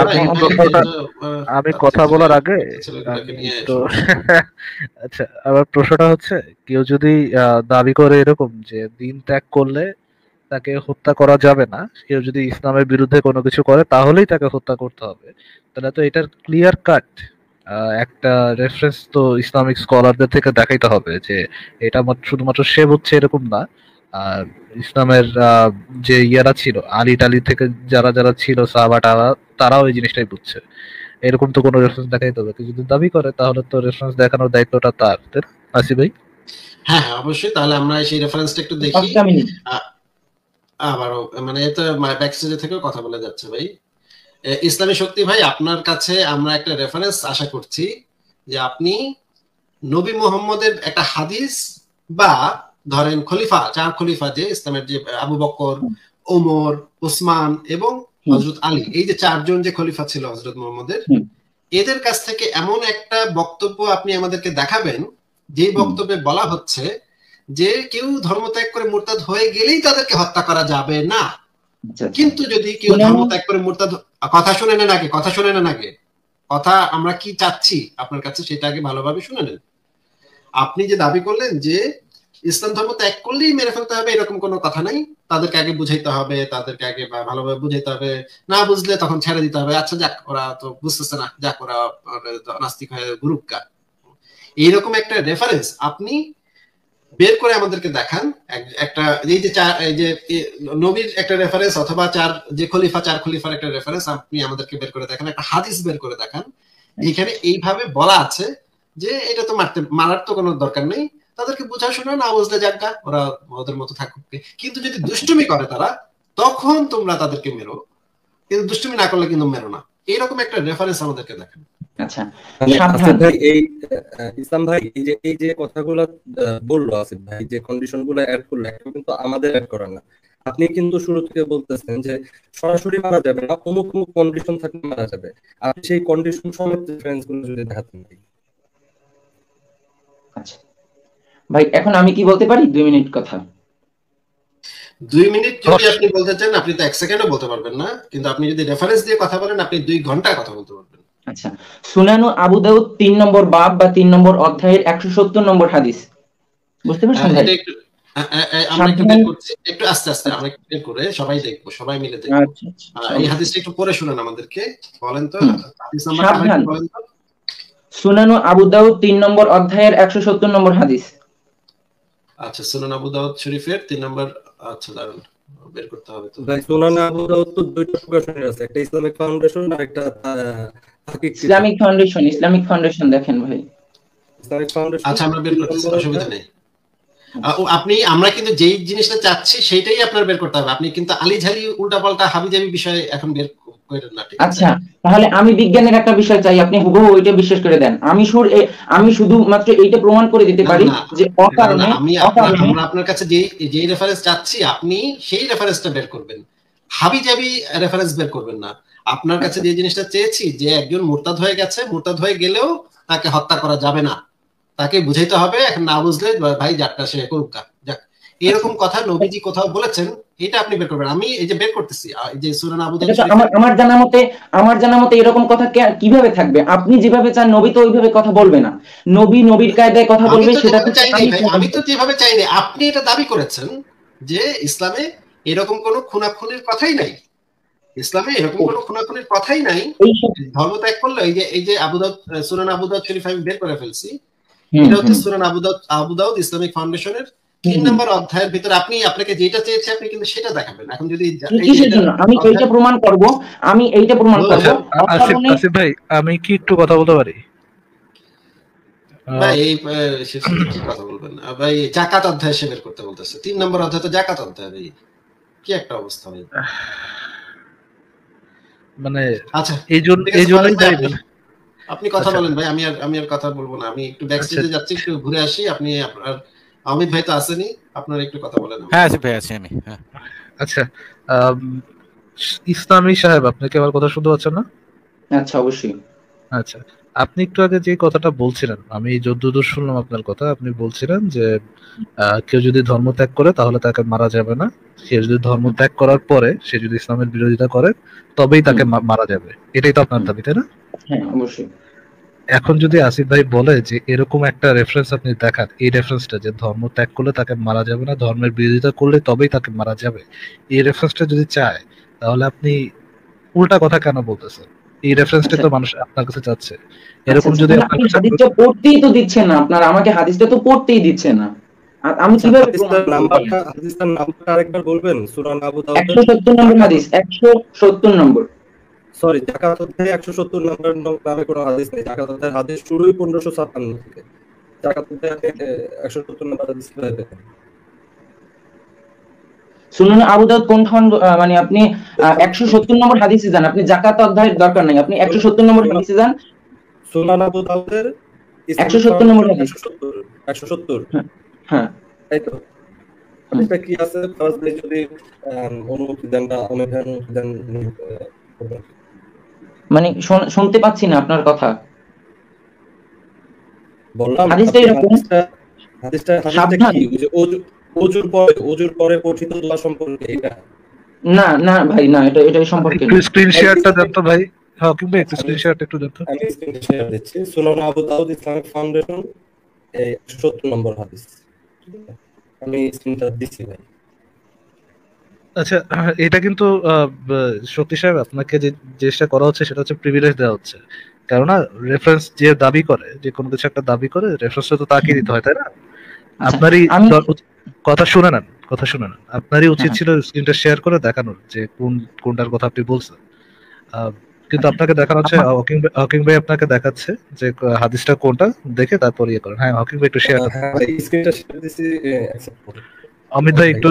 আমি কথা বলার আগে আচ্ছা, আচ্ছা, আচ্ছা, তো আচ্ছা আমার প্রশ্নটা হচ্ছে কেউ যদি দাবি করে এরকম যে দিন ত্যাগ করলে তাকে হত্যা করা যাবে না কেউ যদি ইসলামের বিরুদ্ধে কোনো কিছু করে তাহলেই তাকে হত্যা করতে হবে তাহলে তো এটার ক্লিয়ার কাট একটা রেফারেন্স তো ইসলামিক স্কলারদের থেকে দেখাইতে হবে যে এটা শুধুমাত্র সে হচ্ছে এরকম না ইসলামের যে ইয়ারা ছিল আলী টালি থেকে যারা যারা ছিল সাহাবা টালা তারাও এই জিনিসটাই বুঝছে এরকম তো কোনো রেফারেন্স দেখাইতে হবে যদি দাবি করে তাহলে তো রেফারেন্স দেখানোর দায়িত্বটা তার আসি ভাই হ্যাঁ, হ্যাঁ অবশ্যই তাহলে আমরা সেই রেফারেন্সটা একটু দেখি আবারও মানে এতো ব্যাকস্টেজে থেকে কথা বলে যাচ্ছে ভাই ইসলামী শক্তি ভাই আপনার কাছে আমরা একটা রেফারেন্স আশা করছি যে আপনি নবী মোহাম্মদের একটা হাদিস বা ধরেন খলিফা চার খলিফা যে ইসলামের যে আবু বকর ওমর ওসমান এবং হজরত আলী এই যে চারজন যে খলিফা ছিল হজরত মোহাম্মদের এদের কাছ থেকে এমন একটা বক্তব্য আপনি আমাদেরকে দেখাবেন যে বক্তব্যে বলা হচ্ছে যে কেউ ধর্ম ত্যাগ করে মোরতাদ হয়ে গেলেই তাদেরকে হত্যা করা যাবে না আচ্ছা, আচ্ছা। কিন্তু যদি কেউ ধর্ম ত্যাগ করে মোরতাদ কথা শুনে নেন আগে কথা শুনে নেন আগে কথা আমরা কি চাচ্ছি আপনার কাছে সেটা আগে ভালোভাবে শুনে নেন আপনি যে দাবি করলেন যে ইসলাম ধর্ম ত্যাগ করলেই মেরে ফেলতে হবে এরকম কোনো কথা নাই তাদেরকে আগে বুঝাইতে হবে তাদেরকে আগে ভালোভাবে বুঝাইতে হবে না বুঝলে তখন ছেড়ে দিতে হবে আচ্ছা যাক ওরা তো বুঝতেছে না যাক ওরা নাস্তিক হয়ে গুরুকা এইরকম একটা রেফারেন্স আপনি বের করে আমাদেরকে দেখান একটা এই যে চার এই যে নবীর একটা রেফারেন্স অথবা চার যে খলিফা চার খলিফার একটা রেফারেন্স আপনি আমাদেরকে বের করে দেখান একটা হাদিস বের করে দেখান এখানে এইভাবে বলা আছে যে এটা তো মারতে মারার তো কোনো দরকার নেই তাদেরকে শোনা না বুঝলে যাক ওরা ওদের মতো থাকুক কিন্তু যদি দুষ্টুমি করে তারা তখন তোমরা তাদেরকে মেরো কিন্তু দুষ্টুমি না করলে কিন্তু মেরো না এইরকম একটা রেফারেন্স আমাদেরকে দেখেন আচ্ছা। মানে এই যে ভাই যে কন্ডিশন কিন্তু আমাদের না আপনি কিন্তু শুরু থেকে বলতেছেন যে সরাসরি মারা যাবে না অমুক অমুক কন্ডিশন থাকলে মারা যাবে আপনি সেই কন্ডিশন সমেত গুলো যদি দেখাতেন আচ্ছা ভাই এখন আমি কি বলতে পারি দুই মিনিট কথা দুই মিনিট যদি আপনি বলতে চান আপনি তো এক সেকেন্ডও বলতে পারবেন না কিন্তু আপনি যদি রেফারেন্স দিয়ে কথা বলেন আপনি দুই ঘন্টা কথা বলতে পারবেন আচ্ছা সুনানু আবু দাউদ তিন নম্বর বাপ বা তিন নম্বর অধ্যায়ের একশো সত্তর নম্বর হাদিস বুঝতে হ্যাঁ, পারছেন হ্যাঁ, হ্যাঁ, আমরা একটু আস্তে আস্তে আমরা একটু করে সবাই দেখবো সবাই মিলে দেখবো আচ্ছা, আচ্ছা, এই হাদিসটা একটু পড়ে শুনেন আমাদেরকে বলেন তো বলেন তো সুনানু আবু দাউদ তিন নম্বর অধ্যায়ের একশো সত্তর নম্বর হাদিস আচ্ছা সুনান আবু দাউদ শরীফের তিন নম্বর আচ্ছা দারুন বের করতে হবে তো ভাই সুনান আবু দাউদ তো দুইটা প্রকাশনী আছে একটা ইসলামিক ফাউন্ডেশন আর একটা ইসলামিক ফাউন্ডেশন ইসলামিক ফাউন্ডেশন দেখেন ভাই ফাউন্ডেশন আচ্ছা আমরা বের অসুবিধা নেই আপনি আমরা কিন্তু যেই জিনিসটা চাচ্ছি সেটাই আপনার বের করতে হবে আপনি কিন্তু আলিঝালি উল্টাপাল্টা হাবিজাবি বিষয়ে এখন বের আচ্ছা তাহলে আমি বিজ্ঞানের একটা বিষয় চাই আপনি হুবহু ওইটা বিশ্বাস করে দেন আমি সুর আমি শুধু মাত্র এইটা প্রমাণ করে দিতে পারি যে অকারণে আমি আমরা আপনার কাছে যে যে রেফারেন্স চাচ্ছি আপনি সেই রেফারেন্সটা বের করবেন হাবি জাবি রেফারেন্স বের করবেন না আপনার কাছে যে জিনিসটা চেয়েছি যে একজন মোরতাদ হয়ে গেছে মোরতাদ হয়ে গেলেও তাকে হত্যা করা যাবে না তাকে বুঝাইতে হবে এখন না বুঝলে ভাই যাটটা সে করুক যাক এরকম কথা নবীজি কোথাও বলেছেন এটা আপনি বের করবেন আমি এই যে বের করতেছি যে সুরান আবু আমার আমার জানা মতে আমার জানা মতে এরকম কথা কিভাবে থাকবে আপনি যেভাবে চান নবী তো ওইভাবে কথা বলবে না নবী নবীর কায়দায় কথা বলবে সেটা তো চাই আমি তো যেভাবে চাই না আপনি এটা দাবি করেছেন যে ইসলামে এরকম কোনো খুনাখুনির কথাই নাই ইসলামে এরকম কোনো খুনাখুনির কথাই নাই ধর্ম ত্যাগ করলে এই যে এই যে আবুদাউদ সুরান আবুদাউদ শরীফ আমি বের করে ফেলছি এটা হচ্ছে সুরান আবুদাউদ আবুদাউদ ইসলামিক ফাউন্ডেশনের তিন নম্বর অধ্যায়ের ভিতরে আপনি আপনাকে যেটা চেয়েছে আপনি কিন্তু সেটা দেখাবেন এখন যদি আমি এইটা প্রমাণ করব আমি এইটা প্রমাণ করব আসিফ আচ্ছা, আচ্ছা, আচ্ছা, মানে- ভাই আমি কি একটু কথা বলতে পারি অধ্যায় জাকাত অধ্যায় ভাই কি একটা অবস্থা ভাই মানে আচ্ছা এই জন্য এই জন্যই আপনি কথা বলেন ভাই আমি আর আমি আর কথা বলবো না আমি একটু যাচ্ছি একটু ঘুরে আসি আপনি আপনার ভাই তো আসেনি একটু কথা হ্যাঁ ভাই আছি আমি হ্যাঁ। আচ্ছা ইসলামী সাহেব আপনাকে কথা শুনতে পাচ্ছেন না আচ্ছা অবশ্যই আচ্ছা আপনি একটু আগে যে কথাটা বলছিলেন আমি যদ্দুদূর শুনলাম আপনার কথা আপনি বলছিলেন যে কেউ যদি ধর্ম ত্যাগ করে তাহলে তাকে মারা যাবে না সে যদি ধর্ম ত্যাগ করার পরে সে যদি ইসলামের বিরোধিতা করে তবেই তাকে মারা যাবে এটাই তো আপনার দাবি তাই না হ্যাঁ অবশ্যই এখন যদি আসিফ ভাই বলে যে এরকম একটা রেফারেন্স আপনি দেখান এই রেফারেন্সটা যে ধর্ম ত্যাগ করলে তাকে মারা যাবে না ধর্মের বিরোধিতা করলে তবেই তাকে মারা যাবে এই রেফারেন্সটা যদি চায় তাহলে আপনি উল্টা কথা কেন বলতেছেন এই রেফারেন্সটা আচ্ছা। তো মানুষ আপনার কাছে চাচ্ছে আচ্ছা, এরকম যদি হাদিসটা পড়তেই তো দিচ্ছেন না আপনার আমাকে হাদিসটা তো পড়তেই দিচ্ছে না আমি আচ্ছা, কিভাবে নাম্বারটা হাদিসটার নামটা আরেকবার বলবেন সূরা আবু দাউদ 170 নম্বর হাদিস 170 নম্বর সরি জাকাত একশো সত্তর নম্বর নামে কোনো নেই জাকাত অধ্যায়ের শুরুই পনেরোশো ছাপ্পান্ন থেকে একশো সত্তর নম্বর শুনুন আবু দাউদ কোন মানে আপনি একশো সত্তর নম্বর হাদিসে যান আপনি জাকাত অধ্যায়ের দরকার নাই আপনি একশো সত্তর নম্বর হাদিসে যান সুনান আবু দাউদের একশো সত্তর নম্বর হাদিস একশো সত্তর হ্যাঁ তাই হ্যাঁ। তো এটা কি আছে যদি অনুমতি দেন বা অনুমতি দেন মানে শুনতে পাচ্ছি না আপনার কথা বললাম সম্পর্কে এটা না না ভাই না এটা এটাই সম্পর্কে স্ক্রিন শেয়ারটা দেন তো ভাই হ্যাঁ একটু স্ক্রিন শেয়ারটা একটু দেন তো আমি স্ক্রিন শেয়ার দিচ্ছি সুনান আবু দাউদ ইসলামিক ফাউন্ডেশন এই 70 নম্বর হাদিস আমি স্ক্রিনটা দিছি ভাই আচ্ছা এটা কিন্তু সত্যি সাহেব আপনাকে যে জিনিসটা করা হচ্ছে সেটা হচ্ছে প্রিভিলেজ দেওয়া হচ্ছে কেননা রেফারেন্স যে দাবি করে যে কোনো কিছু একটা দাবি করে তো তাকে দিতে হয় তাই না আচ্ছা, আপনারই কথা শুনে নেন কথা শুনে নেন আপনারই হ্যাঁ, উচিত হ্যাঁ। ছিল স্ক্রিনটা শেয়ার করে দেখানোর যে কোন কোনটার কথা আপনি বলছেন কিন্তু আচ্ছা। আপনাকে দেখানো হচ্ছে হকিং ভাই আপনাকে দেখাচ্ছে যে হাদিসটা কোনটা দেখে তারপর ইয়ে করেন হ্যাঁ হকিং ভাই একটু শেয়ার করেন হ্যাঁ, অমিত ভাই একটু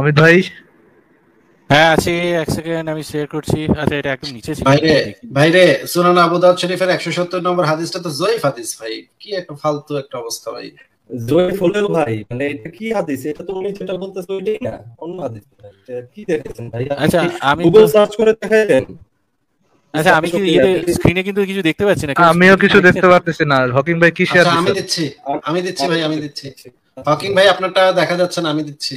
অমিত ভাই হ্যাঁ আছি এক সেকেন্ড আমি শেয়ার করছি আচ্ছা এটা একদম নিচে ছিল ভাইরে ভাইরে সুনান আবু দাউদ শরীফের 170 নম্বর হাদিসটা তো জয়ীফ হাদিস ভাই কি একটা ফালতু একটা অবস্থা ভাই জয়ীফ হলো ভাই মানে এটা কি হাদিস এটা তো উনি যেটা বলতেছে ওইটাই না অন্য হাদিস কি দেখেছেন ভাই আচ্ছা আমি গুগল সার্চ করে দেখাইলেন আচ্ছা আমি কি স্ক্রিনে কিন্তু কিছু দেখতে পাচ্ছি না আমিও কিছু দেখতে পাচ্ছি না হকিং ভাই কি শেয়ার আচ্ছা, আমি দিচ্ছি আমি দিচ্ছি ভাই আমি দিচ্ছি হকিং ভাই আপনারটা দেখা যাচ্ছে না আমি দিচ্ছি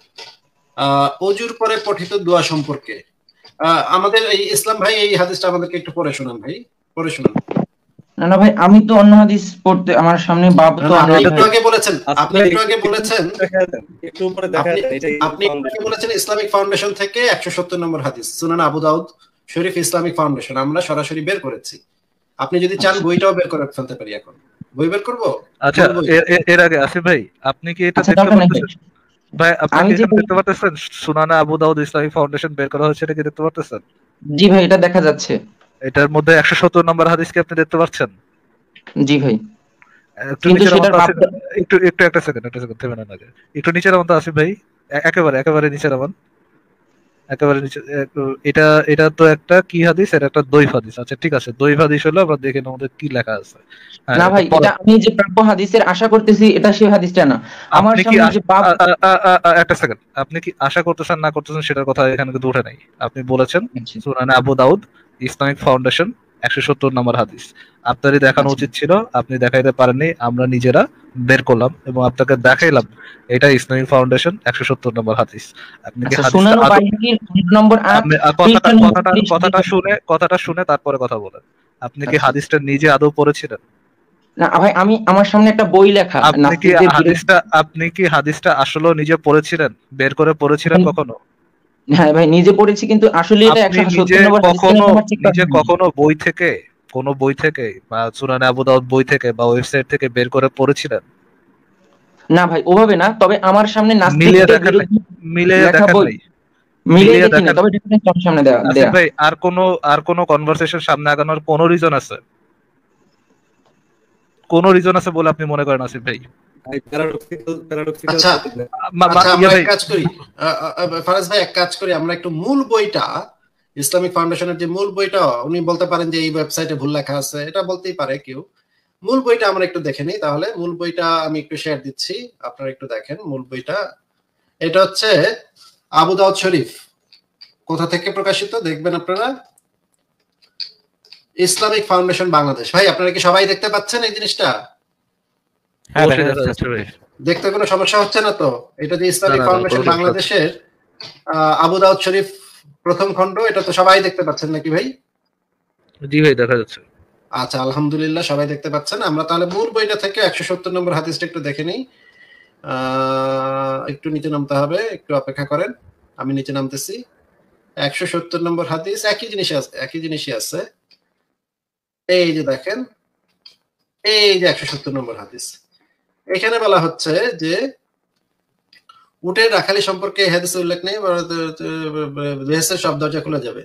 অজুর পরে পঠিত দোয়া সম্পর্কে আমাদের এই ইসলাম ভাই এই হাদিসটা আমাদেরকে একটু পড়ে শোনান ভাই পড়ে শোনান না না ভাই আমি তো অন্য হাদিস পড়তে আমার সামনে তো আপনি আগে বলেছেন আপনি একটু আগে বলেছেন একটু উপরে দেখা আপনি বলেছেন ইসলামিক ফাউন্ডেশন থেকে 170 নম্বর হাদিস সুনান আবু দাউদ শরীফ ইসলামিক ফাউন্ডেশন আমরা সরাসরি বের করেছি আপনি যদি চান আচ্ছা। বইটাও বের করে ফেলতে পারি এখন বই বের করব আচ্ছা এর আগে আসিফ ভাই আপনি কি এটা আচ্ছা, দেখতে ভাই আপনি দেখতে পারতেছেন সুনানা আবু দাউদ ইসলামী ফাউন্ডেশন বের করা হয়েছে এটা কি দেখতে পারতেছেন জি ভাই এটা দেখা যাচ্ছে এটার মধ্যে 117 নম্বর হাদিস কি আপনি দেখতে পাচ্ছেন জি ভাই একটু একটু একটা সেকেন্ড একটা সেকেন্ড থেমে নেন আগে একটু নিচের আমন্ত আছে ভাই একেবারে একেবারে নিচের আমন্ত একেবারে এটা এটা তো একটা কি হাদিস এটা একটা দৈফ হাদিস আচ্ছা ঠিক আছে দৈফ হাদিস হলো আমরা দেখে আমাদের কি লেখা আছে হ্যাঁ, না ভাই এটা আমি যে প্রাপ্য হাদিসের আশা করতেছি এটা সেই হাদিসটা না আমার সামনে একটা সেকেন্ড আপনি কি আশা করতেছেন না করতেছেন সেটার কথা এখানে কিন্তু উঠে নাই আপনি বলেছেন আচ্ছা। সুনানে আবু দাউদ ইসলামিক ফাউন্ডেশন একশো নম্বর হাদিস আপনারই দেখানো আচ্ছা। উচিত ছিল আপনি দেখাইতে পারেননি আমরা নিজেরা বের করলাম এবং আপনাকে দেখাইলাম এটা ইসলামিক ফাউন্ডেশন একশো সত্তর নম্বর হাদিস আপনি আচ্ছা, কথাটা শুনে কথাটা শুনে তারপরে কথা বলেন আপনি কি আচ্ছা। হাদিসটা নিজে আদৌ পড়েছিলেন না ভাই আমি আমার সামনে একটা বই লেখা আপনি কি হাদিসটা আপনি কি হাদিসটা আসলে নিজে পড়েছিলেন বের করে পড়েছিলেন কখনো হ্যাঁ ভাই নিজে পড়েছি কিন্তু আসলে এটা নিজে কখনো বই থেকে কোন বই থেকে বা আবু দাউদ বই থেকে বা ওয়েবসাইট থেকে বের করে পড়েছিলেন না ভাই ওভাবে না তবে আমার সামনে নাস্তিকদের মিলে দেখা মিলে দেখা তবে সামনে দেয়া ভাই আর কোন আর কোন কনভারসেশন সামনে আগানোর কোন রিজন আছে কোন রিজন আছে বলে আপনি মনে করেন আসিফ ভাই ফারাজ ভাই এক কাজ করি আমরা একটু মূল বইটা ইসলামিক ফাউন্ডেশনের যে মূল বইটা উনি বলতে পারেন যে এই ওয়েবসাইটে ভুল লেখা আছে এটা বলতেই পারে কেউ মূল বইটা আমরা একটু দেখে নিই তাহলে মূল বইটা আমি একটু শেয়ার দিচ্ছি আপনারা একটু দেখেন মূল বইটা এটা হচ্ছে আবু দাউদ শরীফ কোথা থেকে প্রকাশিত দেখবেন আপনারা ইসলামিক ফাউন্ডেশন বাংলাদেশ ভাই আপনারা কি সবাই দেখতে পাচ্ছেন এই জিনিসটা হ্যাঁ, দেখতে কোনো সমস্যা হচ্ছে না তো এটা যে ইসলামিক ফাউন্ডেশন বাংলাদেশের আবু দাউদ শরীফ প্রথম খণ্ড এটা তো সবাই দেখতে পাচ্ছেন নাকি ভাই জি ভাই দেখা যাচ্ছে আচ্ছা আলহামদুলিল্লাহ সবাই দেখতে পাচ্ছেন আমরা তাহলে মূল বইটা থেকে একশো সত্তর নম্বর হাদিসটা একটু দেখে নিই একটু নিচে নামতে হবে একটু অপেক্ষা করেন আমি নিচে নামতেছি একশো সত্তর নম্বর হাদিস একই জিনিস একই জিনিসই আছে এই যে দেখেন এই যে একশো সত্তর নম্বর হাদিস এখানে বলা হচ্ছে যে উঠে রাখালি সম্পর্কে হাদিসে উল্লেখ নেই বেহেসের সব দরজা খোলা যাবে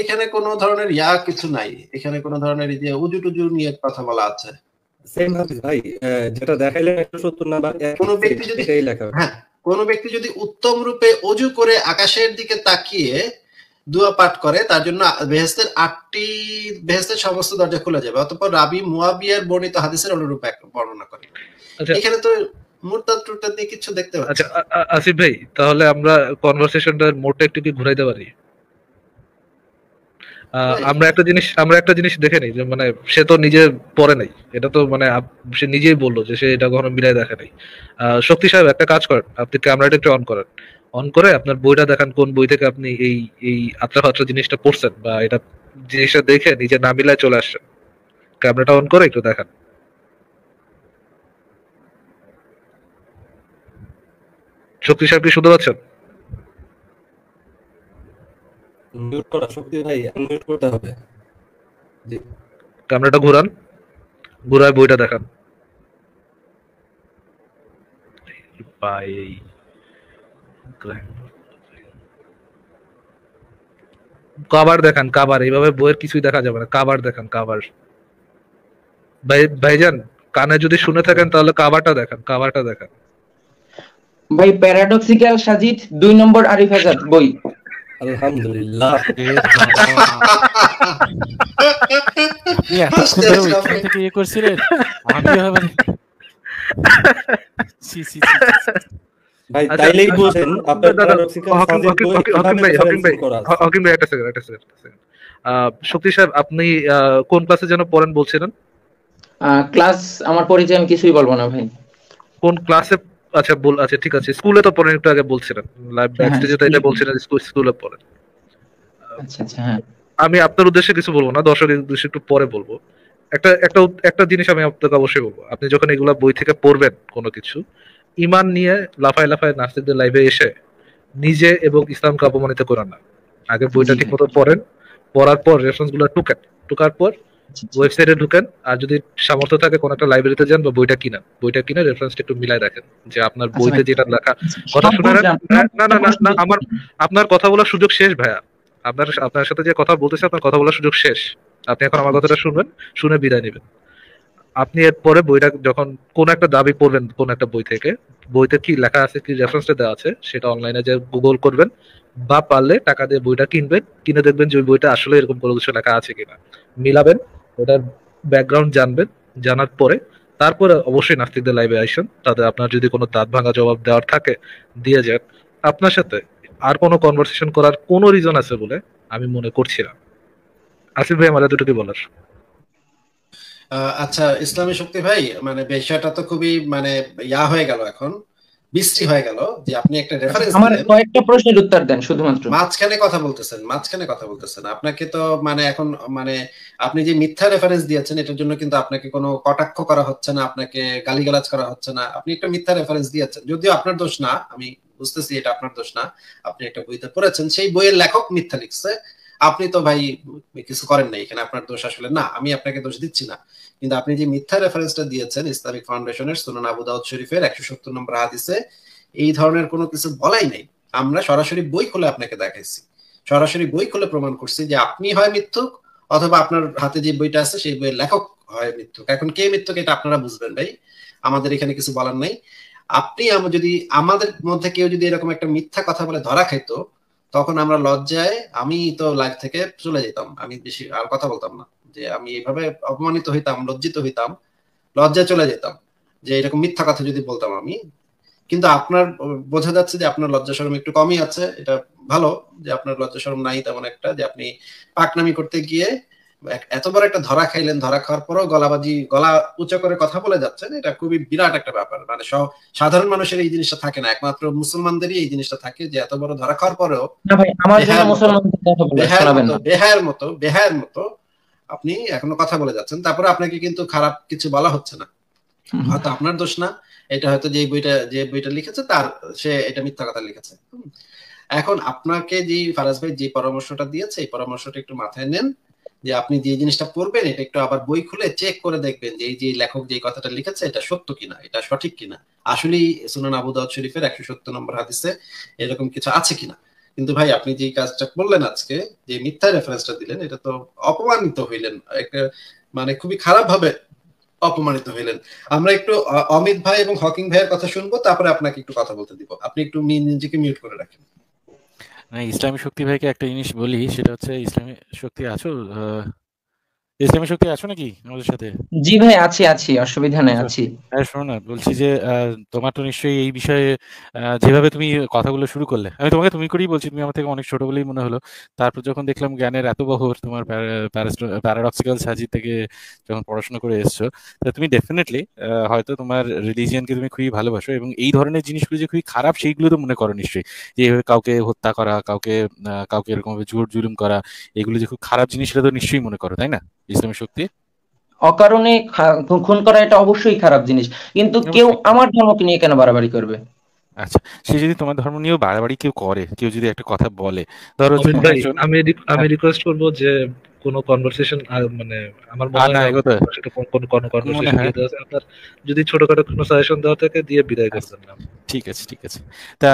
এখানে কোনো ধরনের ইয়া কিছু নাই এখানে কোন ধরনের উজু টুজু নিয়ে কথা বলা আছে ভাই যেটা দেখাইলে কোনো ব্যক্তি যদি হ্যাঁ কোনো ব্যক্তি যদি উত্তম রূপে অজু করে আকাশের দিকে তাকিয়ে দুয়া পাঠ করে তার জন্য বেহেস্তের আটটি বেহেস্তের সমস্ত দরজা খুলে যাবে অতঃপর রাবি মুয়াবিয়ার বর্ণিত হাদিসের অনুরূপ বর্ণনা করে আচ্ছা। এখানে তো মুরতাদ টুরতাদ দিয়ে কিছু দেখতে পাচ্ছি আচ্ছা আসিফ ভাই তাহলে আমরা কনভারসেশনটার মোটটা একটু কি ঘুরাইতে পারি হ্যাঁ, আমরা একটা জিনিস আমরা একটা জিনিস দেখে নেই মানে সে তো নিজে পড়ে নাই এটা তো মানে সে নিজেই বললো যে সে এটা কখনো মিলাই দেখে নাই শক্তি সাহেব একটা কাজ করেন আপনি ক্যামেরাটা একটু অন করেন অন করে আপনার বইটা দেখান কোন বই থেকে আপনি এই এই আত্রা জিনিসটা পড়ছেন বা এটা জিনিসটা দেখে নিজে না মিলায় চলে আসছেন ক্যামেরাটা অন করে একটু দেখান শক্তি সাহেব কি শুনতে পাচ্ছেন ক্যামেরাটা ঘোরান ঘোরায় বইটা দেখান কাবার দেখান কাবার এইভাবে বইয়ের কিছুই দেখা যাবে না কাবার দেখান কাবার ভাই ভাইজান কানে যদি শুনে থাকেন তাহলে কাবারটা দেখান কাবারটা দেখান ভাই প্যারাডক্সিক্যাল সাজিদ দুই নম্বর আরিফ আজাদ বই আলহামদুলিল্লাহ বলছেন ইয়ে আচ্ছা, আচ্ছা, আচ্ছা। হকিম ভাই শক্তি সাহেব আপনি কোন ক্লাসে যেন পড়েন বলছিলেন ক্লাস আমার পরিচয় কিছুই বলবো না ভাই কোন ক্লাসে আচ্ছা বল আচ্ছা ঠিক আছে স্কুলে তো পড়েন একটু আগে বলছিলেন লাইভ ব্যাকস্টেজে তো এটা বলছিলেন স্কুল স্কুলে পড়েন আচ্ছা আচ্ছা হ্যাঁ। আমি আপনার উদ্দেশ্যে কিছু বলবো না দর্শকের উদ্দেশ্যে একটু পরে বলবো একটা একটা একটা জিনিস আমি আপনাকে অবশ্যই বলবো আপনি যখন এগুলো বই থেকে পড়বেন কোনো কিছু ইমান নিয়ে লাফায় লাফায় নাস্তিকদের লাইভে এসে নিজে এবং ইসলামকে অপমানিত করেন না আগে বইটা ঠিক মতো পড়েন পড়ার পর রেফারেন্স গুলা টুকেন টুকার পর ওয়েবসাইটে আচ্ছা, আচ্ছা। ঢুকেন আর যদি সামর্থ্য থাকে কোনো একটা লাইব্রেরিতে যান বা বইটা কিনা বইটা কিনে রেফারেন্সটা একটু মিলাই রাখেন যে আপনার আচ্ছা বইতে যেটা লেখা কথা শুনে না না না আমার আপনার কথা বলার সুযোগ শেষ ভাইয়া আপনার আপনার সাথে যে কথা বলতেছে আপনার কথা বলার সুযোগ শেষ আপনি এখন আমার কথাটা শুনবেন শুনে বিদায় নেবেন আপনি এরপরে বইটা যখন কোন একটা দাবি পড়বেন কোন একটা বই থেকে বইতে কি লেখা আছে কি রেফারেন্সটা দেওয়া আছে সেটা অনলাইনে যে গুগল করবেন বা পারলে টাকা দিয়ে বইটা কিনবেন কিনে দেখবেন যে বইটা আসলে এরকম কোনো কিছু লেখা আছে কিনা মিলাবেন ওটার ব্যাকগ্রাউন্ড জানবেন জানার পরে তারপরে অবশ্যই নাস্তিকদের লাইভে আইসেন তাদের আপনার যদি কোনো দাঁত ভাঙা জবাব দেওয়ার থাকে দিয়ে যান আপনার সাথে আর কোনো কনভারসেশন করার কোনো রিজন আছে বলে আমি মনে করছি না আসিফ ভাই আমার দুটো কি বলার আচ্ছা ইসলামী শক্তি ভাই মানে বিষয়টা তো খুবই মানে ইয়া হয়ে গেল এখন বিশ্রী হয়ে গেল যে আপনি একটা রেফারেন্স আচ্ছা, আমার কয়েকটা প্রশ্নের উত্তর দেন শুধুমাত্র মাঝখানে কথা বলতেছেন মাঝখানে কথা বলতেছেন আপনাকে তো মানে এখন মানে আপনি যে মিথ্যা রেফারেন্স দিয়েছেন এটার জন্য কিন্তু আপনাকে কোনো কটাক্ষ করা হচ্ছে না আপনাকে গালিগালাজ করা হচ্ছে না আপনি একটা মিথ্যা রেফারেন্স দিয়েছেন যদিও আপনার দোষ না আমি বুঝতেছি এটা আপনার দোষ না আপনি একটা বইতে পড়েছেন সেই বইয়ের লেখক মিথ্যা লিখছে আপনি তো ভাই কিছু করেন নাই এখানে আপনার দোষ আসলে না আমি আপনাকে দোষ দিচ্ছি না কিন্তু আপনি যে মিথ্যা রেফারেন্সটা দিয়েছেন ইসলামিক ফাউন্ডেশনের সুনান আবু দাউদ শরীফের একশো সত্তর নম্বর হাদিসে এই ধরনের কোনো কিছু বলাই নাই আমরা সরাসরি বই খুলে আপনাকে দেখাইছি সরাসরি বই খুলে প্রমাণ করছি যে আপনি হয় মিথ্যুক অথবা আপনার হাতে যে বইটা আছে সেই বইয়ের লেখক হয় মিথ্যুক এখন কে মিথ্যুক এটা আপনারা বুঝবেন ভাই আমাদের এখানে কিছু বলার নাই আপনি যদি আমাদের মধ্যে কেউ যদি এরকম একটা মিথ্যা কথা বলে ধরা খাইতো তখন আমরা লজ্জায় আমি তো লাইফ থেকে চলে যেতাম আমি বেশি আর কথা বলতাম না যে আমি এইভাবে অপমানিত হইতাম লজ্জিত হইতাম লজ্জায় চলে যেতাম যে এরকম মিথ্যা কথা যদি বলতাম আমি কিন্তু আপনার বোঝা যাচ্ছে যে আপনার লজ্জা সরম একটু কমই আছে এটা ভালো যে আপনার লজ্জা সরম নাই তেমন একটা যে আপনি পাকনামি করতে গিয়ে এত বড় একটা ধরা খাইলেন ধরা খাওয়ার পরও গলাবাজি গলা উঁচু করে কথা বলে যাচ্ছেন এটা খুবই বিরাট একটা ব্যাপার মানে সাধারণ মানুষের এই জিনিসটা থাকে না একমাত্র মুসলমানদেরই এই জিনিসটা থাকে যে এত বড় ধরা খাওয়ার পরেও বেহায়ের মতো বেহায়ের মতো আপনি এখনো কথা বলে যাচ্ছেন তারপরে আপনাকে কিন্তু খারাপ কিছু বলা হচ্ছে না হয়তো আপনার দোষ না এটা হয়তো যে বইটা যে বইটা লিখেছে তার সে এটা মিথ্যা কথা লিখেছে এখন আপনাকে যে ফারাজ ভাই যে পরামর্শটা দিয়েছে এই পরামর্শটা একটু মাথায় নেন যে আপনি যে জিনিসটা পড়বেন এটা একটু আবার বই খুলে চেক করে দেখবেন যে এই যে লেখক যে কথাটা লিখেছে এটা সত্য কিনা এটা সঠিক কিনা আসলেই সুনান আবু দাউদ শরীফের একশো সত্তর নম্বর হাদিসে এরকম কিছু আছে কিনা কিন্তু ভাই আপনি যে কাজটা করলেন আজকে যে মিথ্যা রেফারেন্সটা দিলেন এটা তো অপমানিত হইলেন একটা মানে খুবই খারাপ ভাবে অপমানিত হইলেন আমরা একটু অমিত ভাই এবং হকিং ভাইয়ের কথা শুনবো তারপরে আপনাকে একটু কথা বলতে দিব আপনি একটু নিজেকে মিউট করে রাখেন হ্যাঁ, ইসলামী শক্তি ভাইকে একটা জিনিস বলি সেটা হচ্ছে ইসলামী শক্তি আছো ইসলামী শক্তি আছো নাকি আমাদের সাথে জি ভাই আছি আছি অসুবিধা নাই আছি হ্যাঁ শোনো না বলছি যে তোমার তো নিশ্চয়ই এই বিষয়ে যেভাবে তুমি কথাগুলো শুরু করলে আমি তোমাকে তুমি করেই বলছি তুমি আমার থেকে অনেক ছোট বলেই মনে হলো তারপর যখন দেখলাম জ্ঞানের এত বহর তোমার প্যারাডক্সিক্যাল সাজি থেকে যখন পড়াশোনা করে এসছো তা তুমি ডেফিনেটলি হয়তো তোমার রিলিজিয়ানকে তুমি খুবই ভালোবাসো এবং এই ধরনের জিনিসগুলো যে খুবই খারাপ সেইগুলো তো মনে করো নিশ্চয়ই যে কাউকে হত্যা করা কাউকে কাউকে এরকমভাবে জোর জুলুম করা এগুলো যে খুব খারাপ জিনিস তো নিশ্চয়ই মনে করো তাই না ইসলামী শক্তি অকারণে খুন করা এটা অবশ্যই খারাপ জিনিস কিন্তু কেউ আমার ধর্মকে নিয়ে কেন বাড়াবাড়ি করবে আচ্ছা সে যদি তোমার ধর্ম নিয়েও বাড়াবাড়ি কেউ করে কেউ যদি একটা কথা বলে ধরো আমি রিকোয়েস্ট হ্যাঁ। করব যে কোনো কনভারসেশন মানে আমার মনে হয় কনভারসেশন যদি ছোটখাটো কোনো সাজেশন দেওয়া থাকে দিয়ে বিদায় করে আচ্ছা। দিলাম ঠিক আছে ঠিক আছে তা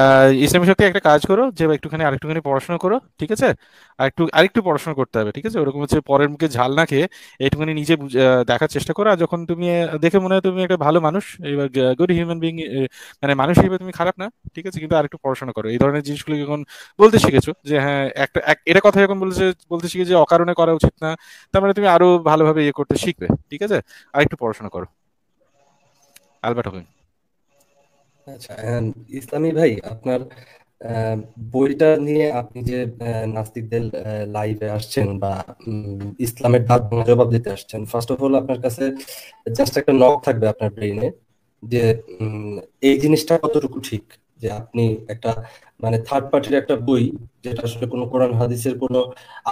শক্তি একটা কাজ করো যে একটুখানি আরেকটুখানি পড়াশোনা করো ঠিক আছে আর একটু আরেকটু পড়াশোনা করতে হবে ঠিক আছে ওরকম হচ্ছে পরের মুখে ঝাল না খেয়ে একটুখানি নিজে দেখার চেষ্টা করো আর যখন তুমি দেখে মনে হয় তুমি একটা ভালো মানুষ এবার গুড হিউম্যান বিং মানে মানুষ হিসেবে তুমি খারাপ না ঠিক আছে কিন্তু আরেকটু পড়াশোনা করো এই ধরনের জিনিসগুলো যখন বলতে শিখেছো যে হ্যাঁ একটা এটা কথা যখন বলতে বলতে শিখে যে অকারণে করা উচিত না তার মানে তুমি আরো ভালোভাবে ইয়ে করতে শিখবে ঠিক আছে আর একটু পড়াশোনা করো আলবার্ট হোকিং আচ্ছা ইসলামী ভাই আপনার বইটা নিয়ে আপনি যে নাস্তিকদের লাইভে আসছেন বা ইসলামের দাঁত জবাব দিতে আসছেন ফার্স্ট অফ অল আপনার কাছে জাস্ট একটা নক থাকবে আপনার ব্রেইনে যে এই জিনিসটা কতটুকু ঠিক যে আপনি একটা মানে থার্ড পার্টির একটা বই যেটা আসলে কোনো কোরআন হাদিসের কোনো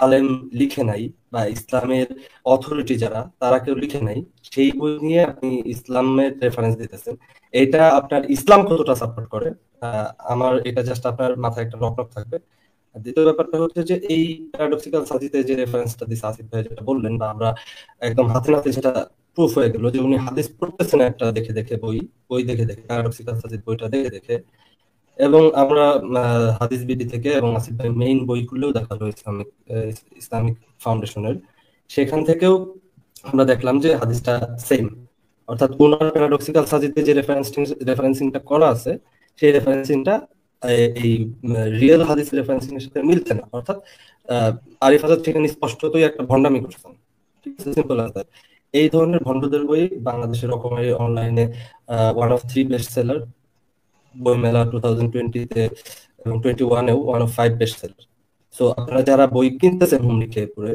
আলেম লিখে নাই বা ইসলামের অথরিটি যারা তারা কেউ লিখে নাই সেই বই নিয়ে আপনি ইসলামের রেফারেন্স দিতেছেন এটা আপনার ইসলাম কতটা সাপোর্ট করে আমার এটা জাস্ট আপনার মাথায় একটা লকলক থাকবে দ্বিতীয় ব্যাপারটা হচ্ছে যে এই প্যারাডক্সিক্যাল সাজিতে যে রেফারেন্সটা দিচ্ছে আসিফ ভাই যেটা বললেন বা আমরা একদম হাতে নাতে সেটা প্রুফ হয়ে গেল যে উনি হাদিস পড়তেছেন একটা দেখে দেখে বই বই দেখে দেখে প্যারাডক্সিক্যাল সাজিদ বইটা দেখে দেখে এবং আমরা হাদিস বিডি থেকে এবং আসিফ ভাই মেইন বইগুলোও দেখা হলো ইসলামিক ইসলামিক ফাউন্ডেশনের সেখান থেকেও আমরা দেখলাম যে হাদিসটা সেম অর্থাৎ পুনর প্যারাডক্সিক্যাল সাজিতে যে রেফারেন্সিং রেফারেন্সিংটা করা আছে সেই রেফারেন্সিংটা এই রিয়েল হাদিস রেফারেন্সিং এর সাথে মিলছে না অর্থাৎ আরিফ আজাদ সেখানে স্পষ্টতই একটা ভণ্ডামি করছেন ঠিক আছে সিম্পল আনসার এই ধরনের ভণ্ডদের বই বাংলাদেশের রকমের অনলাইনে one of three best seller বই মেলা টু থাউজেন্ড টোয়েন্টিতে এবং সো আপনারা যারা বই কিনতেছেন হুমনি খেয়ে পড়ে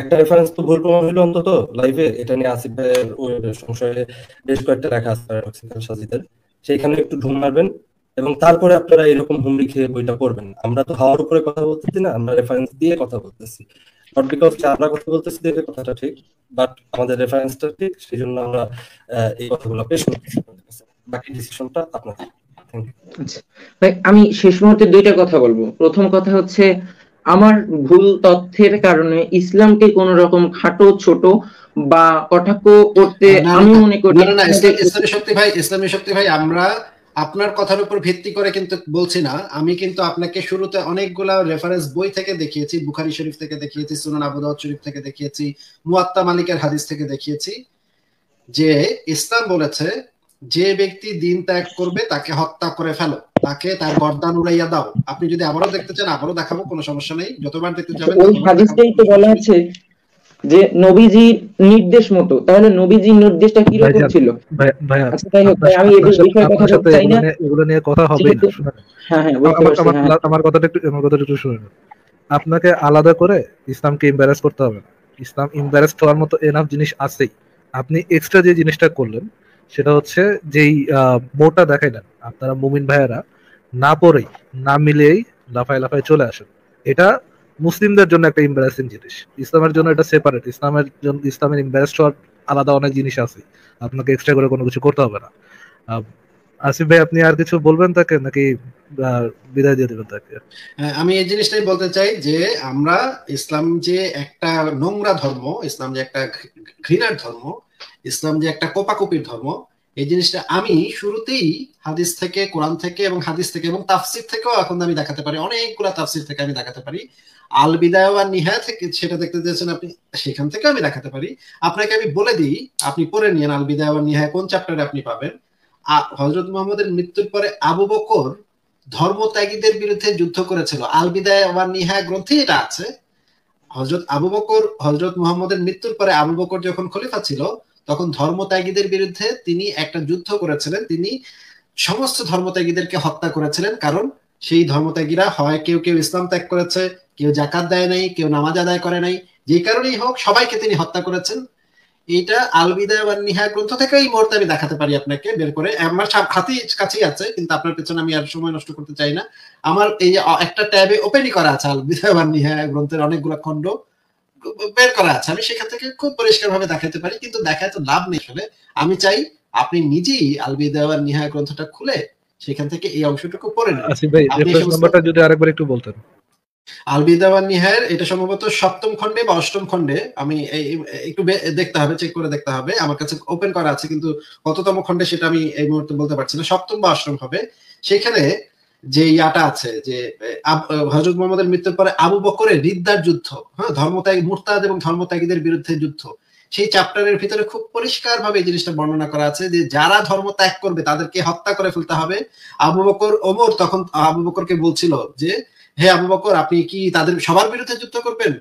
একটা রেফারেন্স তো ভুল প্রমাণ অন্তত লাইভে এটা নিয়ে আসিফ ভাইয়ের সংশয়ে বেশ কয়েকটা লেখা আছে সাজিদের সেইখানে একটু ঢুম মারবেন এবং তারপরে আপনারা এরকম হুমড়ি খেয়ে বইটা পড়বেন আমরা তো হাওয়ার উপরে কথা বলতেছি না আমরা রেফারেন্স দিয়ে কথা বলতেছি নট বিকজ আমরা কথা বলতেছি দেখে কথাটা ঠিক বাট আমাদের রেফারেন্সটা ঠিক সেই জন্য আমরা এই কথাগুলো পেশ করতেছি বাকি ডিসিশনটা আপনার আচ্ছা। ভাই আমি শেষ মুহূর্তে দুইটা কথা বলবো প্রথম কথা হচ্ছে আমার ভুল তথ্যের কারণে ইসলামকে কোন রকম খাটো ছোট বা কটাক্ষ করতে আমি মনে করি না না ইসলামী শক্তি ভাই ইসলামী শক্তি ভাই আমরা আপনার কথার উপর ভিত্তি করে কিন্তু বলছি না আমি কিন্তু আপনাকে শুরুতে অনেকগুলা রেফারেন্স বই থেকে দেখিয়েছি বুখারি শরীফ থেকে দেখিয়েছি সুনান আবু দাউদ শরীফ থেকে দেখিয়েছি মুয়াত্তা মালিকের হাদিস থেকে দেখিয়েছি যে ইসলাম বলেছে যে ব্যক্তি দিন ত্যাগ করবে তাকে হত্যা করে ফেলো তাকে তার গর্দান উড়াইয়া দাও আপনি যদি আবারও দেখতে চান আবারও দেখাবো কোনো সমস্যা নেই যতবার দেখতে যাবেন ওই হাদিসটাই তো বলা আছে যে নবীজি নির্দেশ মতো তাহলে নবীজির নির্দেশটা কি রকম ছিল আচ্ছা, আমি এগুলো নিয়ে কথা হবে হ্যাঁ, হ্যাঁ, হ্যাঁ। আমার কথাটা একটু আমার কথাটা একটু শুনুন আপনাকে আলাদা করে ইসলামকে এমবারাস করতে হবে ইসলাম এমবারাস হওয়ার মতো এনাফ জিনিস আছেই আপনি এক্সট্রা যে জিনিসটা করলেন সেটা হচ্ছে যেই মোটা দেখাই না আপনারা মুমিন ভাইয়েরা না পড়েই না মিলেই লাফায় লাফায় চলে আসেন এটা মুসলিমদের জন্য একটা ইম্বারাসিং জিনিস ইসলামের জন্য এটা সেপারেট ইসলামের জন্য ইসলামের ইম্বারাস হওয়ার আলাদা অনেক জিনিস আছে আপনাকে এক্সট্রা করে কোনো কিছু করতে হবে না আসিফ ভাই আপনি আর কিছু বলবেন তাকে নাকি বিদায় দিয়ে দেবেন তাকে হ্যাঁ, আমি এই জিনিসটাই বলতে চাই যে আমরা ইসলাম যে একটা নোংরা ধর্ম ইসলাম যে একটা ঘৃণার ধর্ম ইসলাম যে একটা কোপাকপির ধর্ম এই জিনিসটা আমি শুরুতেই হাদিস থেকে কোরআন থেকে এবং হাদিস থেকে এবং তাফসির থেকেও এখন আমি দেখাতে পারি অনেকগুলা তাফসির থেকে আমি দেখাতে পারি আল বিদায় আর নিহা থেকে সেটা দেখতে চেয়েছেন আপনি সেখান থেকে আমি দেখাতে পারি আপনাকে আমি বলে দিই আপনি পড়ে নিন আল বিদায় আর নিহা কোন চ্যাপ্টারে আপনি পাবেন আর হজরত মোহাম্মদের মৃত্যুর পরে আবু বকর ধর্মত্যাগীদের বিরুদ্ধে যুদ্ধ করেছিল আল বিদায় আর নিহা গ্রন্থে এটা আছে হজরত আবু বকর হজরত মোহাম্মদের মৃত্যুর পরে আবু বকর যখন খলিফা ছিল তখন ধর্মত্যাগীদের বিরুদ্ধে তিনি একটা যুদ্ধ করেছিলেন তিনি সমস্ত ধর্মত্যাগীদেরকে হত্যা করেছিলেন কারণ সেই ধর্মত্যাগীরা হয় কেউ কেউ ইসলাম ত্যাগ করেছে কেউ জাকাত দেয় নাই কেউ নামাজ আদায় করে নাই যে কারণেই হোক সবাইকে তিনি হত্যা করেছেন এটা আলবিদা নিহা গ্রন্থ থেকে এই মুহূর্তে আমি দেখাতে পারি আপনাকে বের করে আমার হাতি কাছেই আছে কিন্তু আপনার পেছনে আমি আর সময় নষ্ট করতে চাই না আমার এই একটা ট্যাবে ওপেনই করা আছে আলবিদা নিহা গ্রন্থের অনেকগুলো খণ্ড বের করা আছে আমি সেখান থেকে খুব ভাবে দেখাতে পারি কিন্তু দেখায় তো লাভ নেই আসলে আমি চাই আপনি নিজেই আলবি দেওয়ার নিহায় গ্রন্থটা খুলে সেখান থেকে এই অংশটুকু পড়ে নেবেন আচ্ছা, যদি আরেকবার একটু বলতেন নিহায়ের এটা সম্ভবত সপ্তম খণ্ডে বা অষ্টম খণ্ডে আমি একটু দেখতে হবে চেক করে দেখতে হবে আমার কাছে ওপেন করা আছে কিন্তু কততম খণ্ডে সেটা আমি এই মুহূর্তে বলতে পারছি না সপ্তম বা অষ্টম হবে সেখানে যে ইয়াটা আছে যে হজরত মোহাম্মদের মৃত্যুর পরে আবু বকরের রিদ্দার যুদ্ধ হ্যাঁ ধর্মত্যাগ মুরতাদ এবং ধর্মত্যাগীদের বিরুদ্ধে যুদ্ধ সেই চ্যাপ্টারের ভিতরে খুব পরিষ্কার ভাবে এই জিনিসটা বর্ণনা করা আছে যে যারা ধর্ম ত্যাগ করবে তাদেরকে হত্যা করে ফেলতে হবে আবু বকর ওমর তখন আবু বকরকে বলছিল যে হে আবু বকর আপনি কি তাদের সবার বিরুদ্ধে যুদ্ধ করবেন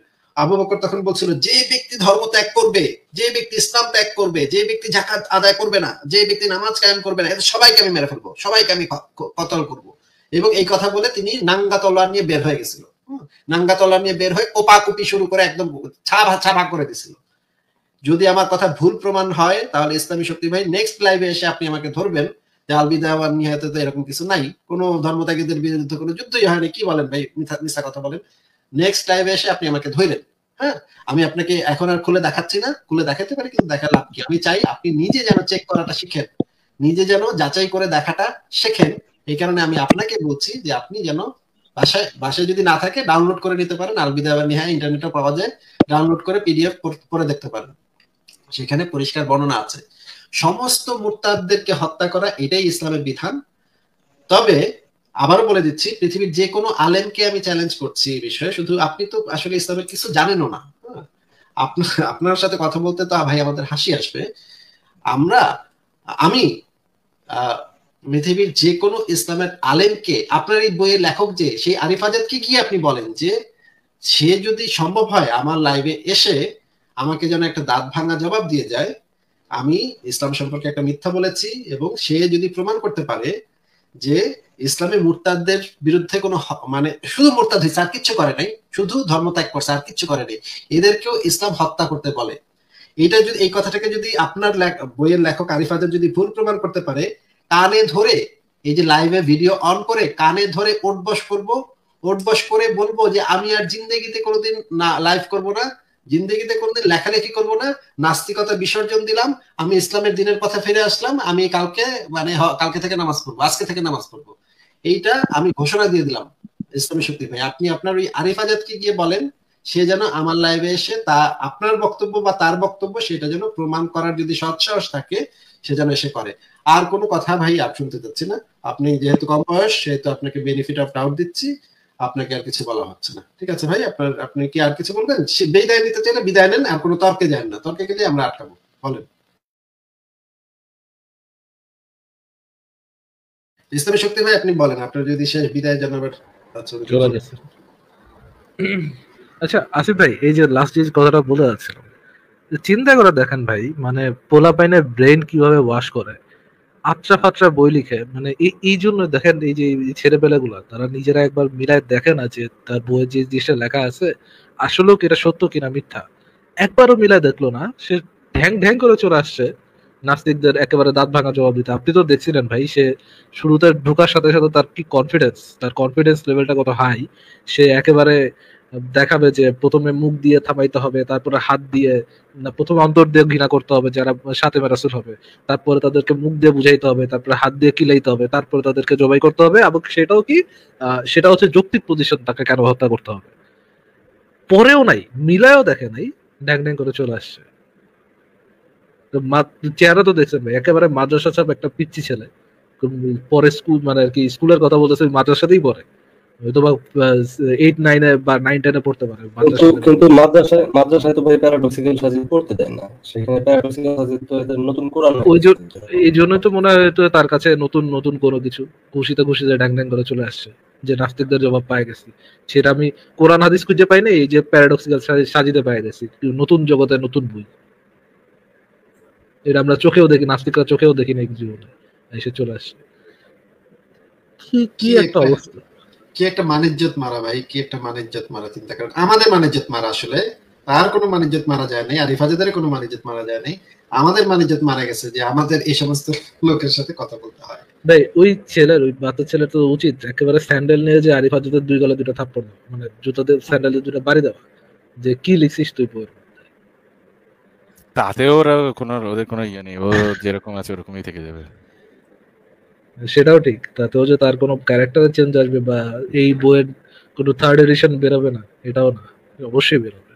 আবু বকর তখন বলছিল যে ব্যক্তি ধর্ম ত্যাগ করবে যে ব্যক্তি ইসলাম ত্যাগ করবে যে ব্যক্তি জাকাত আদায় করবে না যে ব্যক্তি নামাজ কায়েম করবে না সবাইকে আমি মেরে ফেলবো সবাইকে আমি কতল করবো এবং এই কথা বলে তিনি নাঙ্গা নিয়ে বের হয়ে গেছিল নাঙ্গা নিয়ে বের হয়ে কোপাকুপি শুরু করে একদম ছাভা ছাভা করে দিছিল যদি আমার কথা ভুল প্রমাণ হয় তাহলে ইসলামী শক্তি ভাই নেক্সট লাইভে এসে আপনি আমাকে ধরবেন যে আলবি দেওয়ার নিহত এরকম কিছু নাই কোনো ধর্মত্যাগীদের বিরুদ্ধে কোনো যুদ্ধই হয়নি কি বলেন ভাই মিথ্যা কথা বলেন নেক্সট লাইভে এসে আপনি আমাকে ধরবেন হ্যাঁ আমি আপনাকে এখন আর খুলে দেখাচ্ছি না খুলে দেখাতে পারি কিন্তু দেখা লাভ কি আমি চাই আপনি নিজে যেন চেক করাটা শিখেন নিজে যেন যাচাই করে দেখাটা শেখেন এই কারণে আমি আপনাকে বলছি যে আপনি যেন বাসায় বাসায় যদি না থাকে ডাউনলোড করে নিতে পারেন আলবিদা বা নিহা ইন্টারনেটে পাওয়া যায় ডাউনলোড করে পিডিএফ পড়ে দেখতে পারেন সেখানে পরিষ্কার বর্ণনা আছে সমস্ত মুরতাদদেরকে হত্যা করা এটাই ইসলামের বিধান তবে আবারও বলে দিচ্ছি পৃথিবীর যে কোনো আলেমকে আমি চ্যালেঞ্জ করছি এই বিষয়ে শুধু আপনি তো আসলে ইসলামের কিছু জানেনও না হ্যাঁ। আপনার আপনার সাথে কথা বলতে তো ভাই আমাদের হাসি আসবে আমরা আমি পৃথিবীর যে কোনো ইসলামের আলেমকে আপনার এই বইয়ের লেখক যে সেই আরিফ আজাদকে কি আপনি বলেন যে সে যদি সম্ভব হয় আমার লাইভে এসে আমাকে যেন একটা দাঁত ভাঙা জবাব দিয়ে যায় আমি ইসলাম সম্পর্কে একটা মিথ্যা বলেছি এবং সে যদি প্রমাণ করতে পারে যে ইসলামে মুরতাদদের বিরুদ্ধে কোনো মানে শুধু মুরতাদ হয়েছে আর কিচ্ছু করে নাই শুধু ধর্ম ত্যাগ করছে আর কিচ্ছু করে নাই এদেরকেও ইসলাম হত্যা করতে বলে এটা যদি এই কথাটাকে যদি আপনার বইয়ের লেখক আরিফ আজাদ যদি ভুল প্রমাণ করতে পারে কানে ধরে এই যে লাইভে ভিডিও অন করে কানে ধরে ওটবস করবো ওটবস করে বলবো যে আমি আর জিন্দগিতে কোনোদিন না লাইভ করব না জিন্দগিতে কোনোদিন লেখালেখি করব না নাস্তিকতা বিসর্জন দিলাম আমি ইসলামের দিনের কথা ফিরে আসলাম আমি কালকে মানে কালকে থেকে নামাজ পড়বো আজকে থেকে নামাজ পড়বো এইটা আমি ঘোষণা দিয়ে দিলাম ইসলামী শক্তি ভাই আপনি আপনার ওই আরিফ আজাদকে গিয়ে বলেন সে যেন আমার লাইভে এসে তা আপনার বক্তব্য বা তার বক্তব্য সেটা যেন প্রমাণ করার যদি সৎসাহস থাকে সে যেন এসে করে আর কোনো কথা ভাই আর শুনতে চাচ্ছি না আপনি যেহেতু কম বয়স সেহেতু আপনাকে বেনিফিট অফ ডাউট দিচ্ছি আপনাকে আর কিছু বলা হচ্ছে না ঠিক আছে ভাই আপনার আপনি কি আর কিছু বলবেন বিদায় নিতে চাইলে বিদায় নেন আর কোনো তর্কে যান না তর্কে গেলে আমরা আটকাবো বলেন ইসলামী শক্তি ভাই আপনি বলেন আপনার যদি শেষ বিদায় জানাবার আচ্ছা আসিফ ভাই এই যে লাস্ট যে কথাটা বলে যাচ্ছিলাম চিন্তা করে দেখেন ভাই মানে পোলা পাইনের ব্রেন কিভাবে ওয়াশ করে আচ্ছা ফাচ্ছা বই লিখে মানে এই জন্য দেখেন এই যে গুলা তারা নিজেরা একবার মিলায় দেখেন না যে তার বইয়ের যে জিনিসটা লেখা আছে আসলেও কি এটা সত্য কিনা মিথ্যা একবারও মিলায় দেখলো না সে ঢ্যাং ঢ্যাং করে চলে আসছে নাস্তিকদের একেবারে দাঁত ভাঙা জবাব দিতে আপনি তো দেখছিলেন ভাই সে শুরুতে ঢোকার সাথে সাথে তার কি কনফিডেন্স তার কনফিডেন্স লেভেলটা কত হাই সে একেবারে দেখাবে যে প্রথমে মুখ দিয়ে থামাইতে হবে তারপরে হাত দিয়ে না প্রথমে অন্তর দিয়ে ঘৃণা করতে হবে যারা সাথে মেরাসুল হবে তারপরে তাদেরকে মুখ দিয়ে বুঝাইতে হবে তারপরে হাত দিয়ে কিলাইতে হবে তারপরে তাদেরকে জবাই করতে হবে এবং সেটাও কি সেটা হচ্ছে যৌক্তিক প্রতিশোধ তাকে কেন হত্যা করতে হবে পরেও নাই মিলায়ও দেখে নাই ড্যাং ড্যাং করে চলে আসছে চেহারা তো দেখছেন ভাই একেবারে মাদ্রাসা সাহেব একটা পিচ্ছি ছেলে পরে স্কুল মানে আর কি স্কুলের কথা বলতেছে মাদ্রাসাতেই পড়ে হয়তো এইট নাইনে বা নাইন টেনে পড়তে পারে কিন্তু মাদ্রাসায় মাদ্রাসায় তো ভাই প্যারাডক্সিক্যাল সাজিদ পড়তে দেয় না সেখানে প্যারাডক্সিক্যাল সাজিদ তো এদের নতুন কোরআন ওই জন্য এই জন্য তো মনে হয় তো তার কাছে নতুন নতুন কোনো কিছু খুশিতে খুশিতে ড্যাং ড্যাং করে চলে আসছে যে নাস্তিকদের জবাব পাই গেছি সেটা আমি কোরআন হাদিস খুঁজে পাই না এই যে প্যারাডক্সিক্যাল সাজিদে পাই গেছি নতুন জগতে নতুন বই এটা আমরা চোখেও দেখি নাস্তিকরা চোখেও দেখি না জীবনে এসে চলে আসছে কি কি একটা অবস্থা কি একটা মানিজ্যত মারা ভাই কি একটা মানিজ্যত মারা চিন্তা করেন আমাদের মানিজ্যত মারা আসলে তার কোনো মানিজ্যত মারা যায় নাই আর হিফাজতের কোনো মানিজ্যত মারা যায় নাই আমাদের মানিজ্যত মারা গেছে যে আমাদের এই সমস্ত লোকের সাথে কথা বলতে হয় ভাই ওই ছেলের ওই বাচ্চা ছেলের তো উচিত একেবারে স্যান্ডেল নিয়ে যে আরিফা জুতার দুই গলা দুটো থাপ্পড় দেওয়া মানে জুতাতে স্যান্ডেল দুটো বাড়ি দেওয়া যে কি লিখছিস তুই পর তাতে ওরা কোনো ওদের কোনো ইয়ে নেই ও যেরকম আছে ওরকমই থেকে যাবে সেটাও ঠিক তাতেও যে তার কোনো ক্যারেক্টারের চেঞ্জ আসবে বা এই বইয়ের কোনো থার্ড এডিশন বেরোবে না এটাও না অবশ্যই বেরোবে